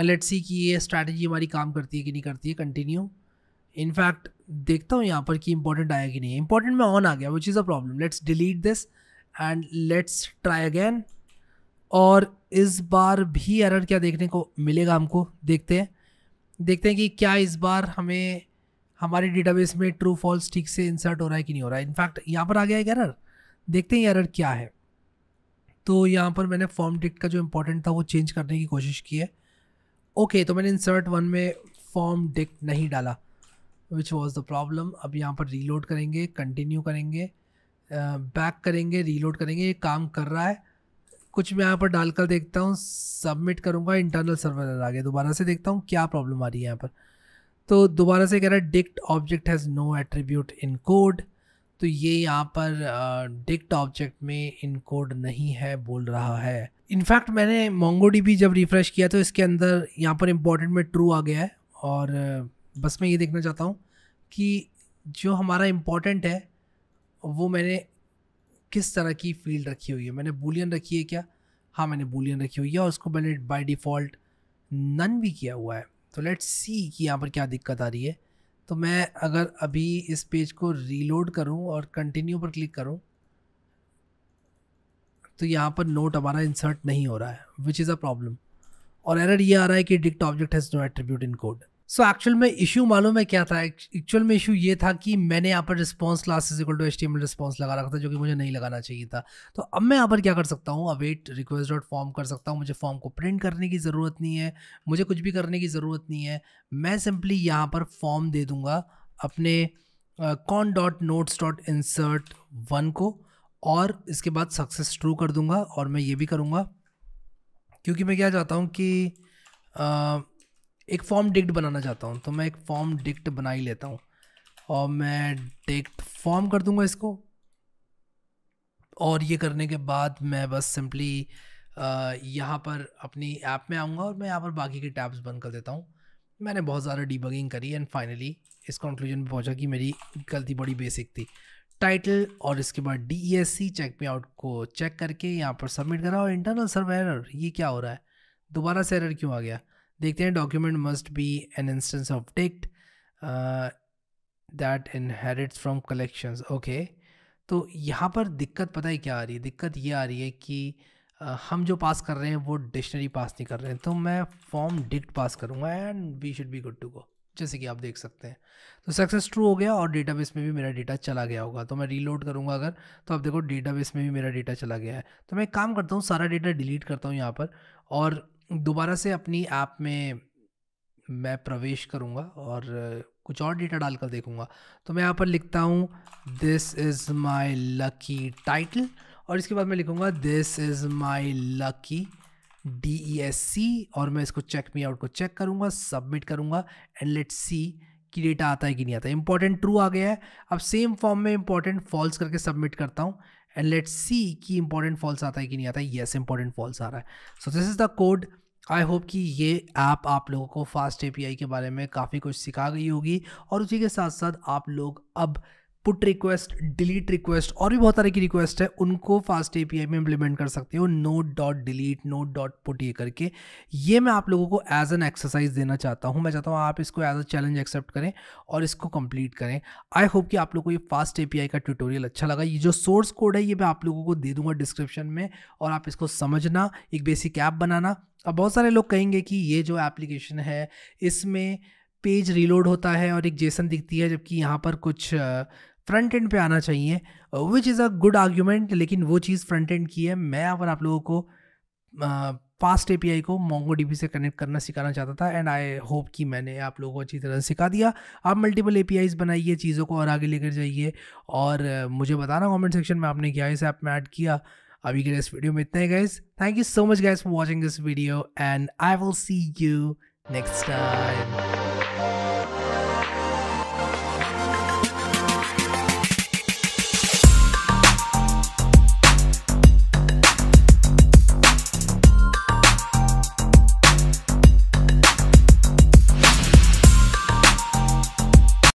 एल सी की ये स्ट्रैटेजी हमारी काम करती है कि नहीं करती है कंटिन्यू इनफैक्ट देखता हूँ यहाँ पर कि इंपॉर्टेंट आया कि नहीं है इंपॉर्टेंट में ऑन आ गया which is a problem let's delete this and let's try again और इस बार भी एरर क्या देखने को मिलेगा हमको देखते हैं देखते हैं कि क्या इस बार हमें हमारे डेटाबेस में ट्रू फॉल्स ठीक से इंसर्ट हो रहा है कि नहीं हो रहा है इनफैक्ट यहाँ पर आ गया एक एरर देखते हैं एरर क्या है तो यहाँ पर मैंने फॉर्म डिक्ट का जो इम्पोर्टेंट था वो चेंज करने की कोशिश की है ओके okay, तो मैंने इंसर्ट वन में फॉर्म डिक्ट नहीं डाला विच वॉज़ द प्रॉब्लम अब यहाँ पर रीलोड करेंगे कंटिन्यू करेंगे बैक करेंगे रीलोड करेंगे ये काम कर रहा है कुछ मैं यहाँ पर डालकर देखता हूँ सबमिट करूँगा इंटरनल सर्वर आ गया दोबारा से देखता हूँ क्या प्रॉब्लम आ रही है यहाँ पर तो दोबारा से कह रहा है dict object has no attribute in code तो ये यहाँ पर डिक्ट ऑब्जेक्ट में इनकोड नहीं है बोल रहा है इनफैक्ट मैंने मोंगो डी जब रिफ़्रेश किया तो इसके अंदर यहाँ पर इम्पोर्टेंट में ट्रू आ गया है और बस मैं ये देखना चाहता हूँ कि जो हमारा इम्पोर्टेंट है वो मैंने किस तरह की फील्ड रखी हुई है मैंने बुलियन रखी है क्या हाँ मैंने बुलियन रखी हुई है और उसको मैंने बाई डिफ़ॉल्ट नन भी किया हुआ है तो लेट्स सी कि यहाँ पर क्या दिक्कत आ रही है तो मैं अगर अभी इस पेज को रीलोड करूं और कंटिन्यू पर क्लिक करूं तो यहाँ पर नोट हमारा इंसर्ट नहीं हो रहा है विच इज़ अ प्रॉब्लम और एरर ये आ रहा है कि dict object has no attribute in code so actual में इशू मालूम है क्या था एक्चुअल में इशू ये था कि मैंने यहाँ पर response class is equal to H response लगा रखा था जो कि मुझे नहीं लगाना चाहिए था तो अब मैं यहाँ पर क्या कर सकता हूँ अवेट रिक्वेस्ट डॉट फॉर्म कर सकता हूँ मुझे फॉर्म को प्रिंट करने की ज़रूरत नहीं है मुझे कुछ भी करने की ज़रूरत नहीं है मैं सिंपली यहाँ पर फॉर्म दे दूँगा अपने con dot notes dot insert one को और इसके बाद सक्सेस ट्रू कर दूँगा और मैं ये भी करूँगा क्योंकि मैं क्या चाहता हूँ कि uh, एक फॉर्म डिक्ट बनाना चाहता हूँ तो मैं एक फॉर्म डिक्ट बना ही लेता हूँ और मैं डिक्ट फॉर्म कर दूँगा इसको और ये करने के बाद मैं बस सिंपली यहाँ पर अपनी ऐप में आऊँगा और मैं यहाँ पर बाकी के टैब्स बंद कर देता हूँ मैंने बहुत ज़्यादा डीबगिंग करी एंड फाइनली इस कंक्लूजन पर पहुँचा कि मेरी गलती बड़ी बेसिक थी टाइटल और इसके बाद D E S C check pay out को चेक करके यहाँ पर सबमिट करा और इंटरनल सर्वर एरर ये क्या हो रहा है दोबारा से एरर क्यों आ गया देखते हैं document must be an instance of dict that inherits from collections okay तो यहाँ पर दिक्कत पता है क्या आ रही है दिक्कत ये आ रही है कि uh, हम जो पास कर रहे हैं वो डिक्शनरी पास नहीं कर रहे हैं तो मैं फॉर्म डिक्ट पास करूँगा and we should be good to go जैसे कि आप देख सकते हैं तो सक्सेस ट्रू हो गया और डेटाबेस में भी मेरा डेटा चला गया होगा तो मैं रीलोड करूंगा अगर तो आप देखो डेटाबेस में भी मेरा डेटा चला गया है तो मैं एक काम करता हूँ सारा डेटा डिलीट करता हूँ यहाँ पर और दोबारा से अपनी ऐप में मैं प्रवेश करूँगा और कुछ और डेटा डालकर देखूँगा तो मैं यहाँ पर लिखता हूँ this is my lucky title और इसके बाद मैं लिखूँगा this is my lucky D E S C और मैं इसको चेक मी आउट को चेक करूँगा सबमिट करूँगा एंड लेट सी कि डेटा आता है कि नहीं आता इंपॉर्टेंट ट्रू आ गया है अब सेम फॉर्म में इंपॉर्टेंट फॉल्स करके सबमिट करता हूँ एंड लेट सी कि इंपॉर्टेंट फॉल्स आता है कि नहीं आता है येस इंपॉर्टेंट फॉल्स आ रहा है so this is the code I hope कि ये ऐप आप लोगों को फास्ट एपीआई के बारे में काफ़ी कुछ सिखा गई होगी और उसी के साथ साथ आप लोग अब पुट रिक्वेस्ट डिलीट रिक्वेस्ट और भी बहुत सारे की रिक्वेस्ट है उनको फास्ट आई में इम्प्लीमेंट कर सकते हो note dot delete note dot put ये करके ये मैं आप लोगों को एज एन एक्सरसाइज देना चाहता हूँ मैं चाहता हूँ आप इसको एज अ चैलेंज एक्सेप्ट करें और इसको कंप्लीट करें आई होप कि आप लोग को ये फास्ट ए का ट्यूटोरियल अच्छा लगा ये जो सोर्स कोड है ये मैं आप लोगों को दे दूंगा डिस्क्रिप्शन में और आप इसको समझना एक बेसिक ऐप बनाना अब बहुत सारे लोग कहेंगे कि ये जो एप्लीकेशन है इसमें पेज रीलोड होता है और एक जेसन दिखती है जबकि यहाँ पर कुछ फ्रंट एंड पे आना चाहिए which is a good argument लेकिन वो चीज़ फ्रंट एंड की है मैं यहाँ पर आप लोगों को फास्ट uh, ए को मोंगो डी से कनेक्ट करना सिखाना चाहता था एंड आई होप कि मैंने आप लोगों को अच्छी तरह से सिखा दिया आप मल्टीपल ए पी बनाइए चीज़ों को और आगे लेकर जाइए और मुझे बताना कमेंट सेक्शन में आपने क्या इस ऐप में ऐड किया अभी के लिए इस वीडियो में इतना ही guys thank you so much guys for watching this video and I will see you next time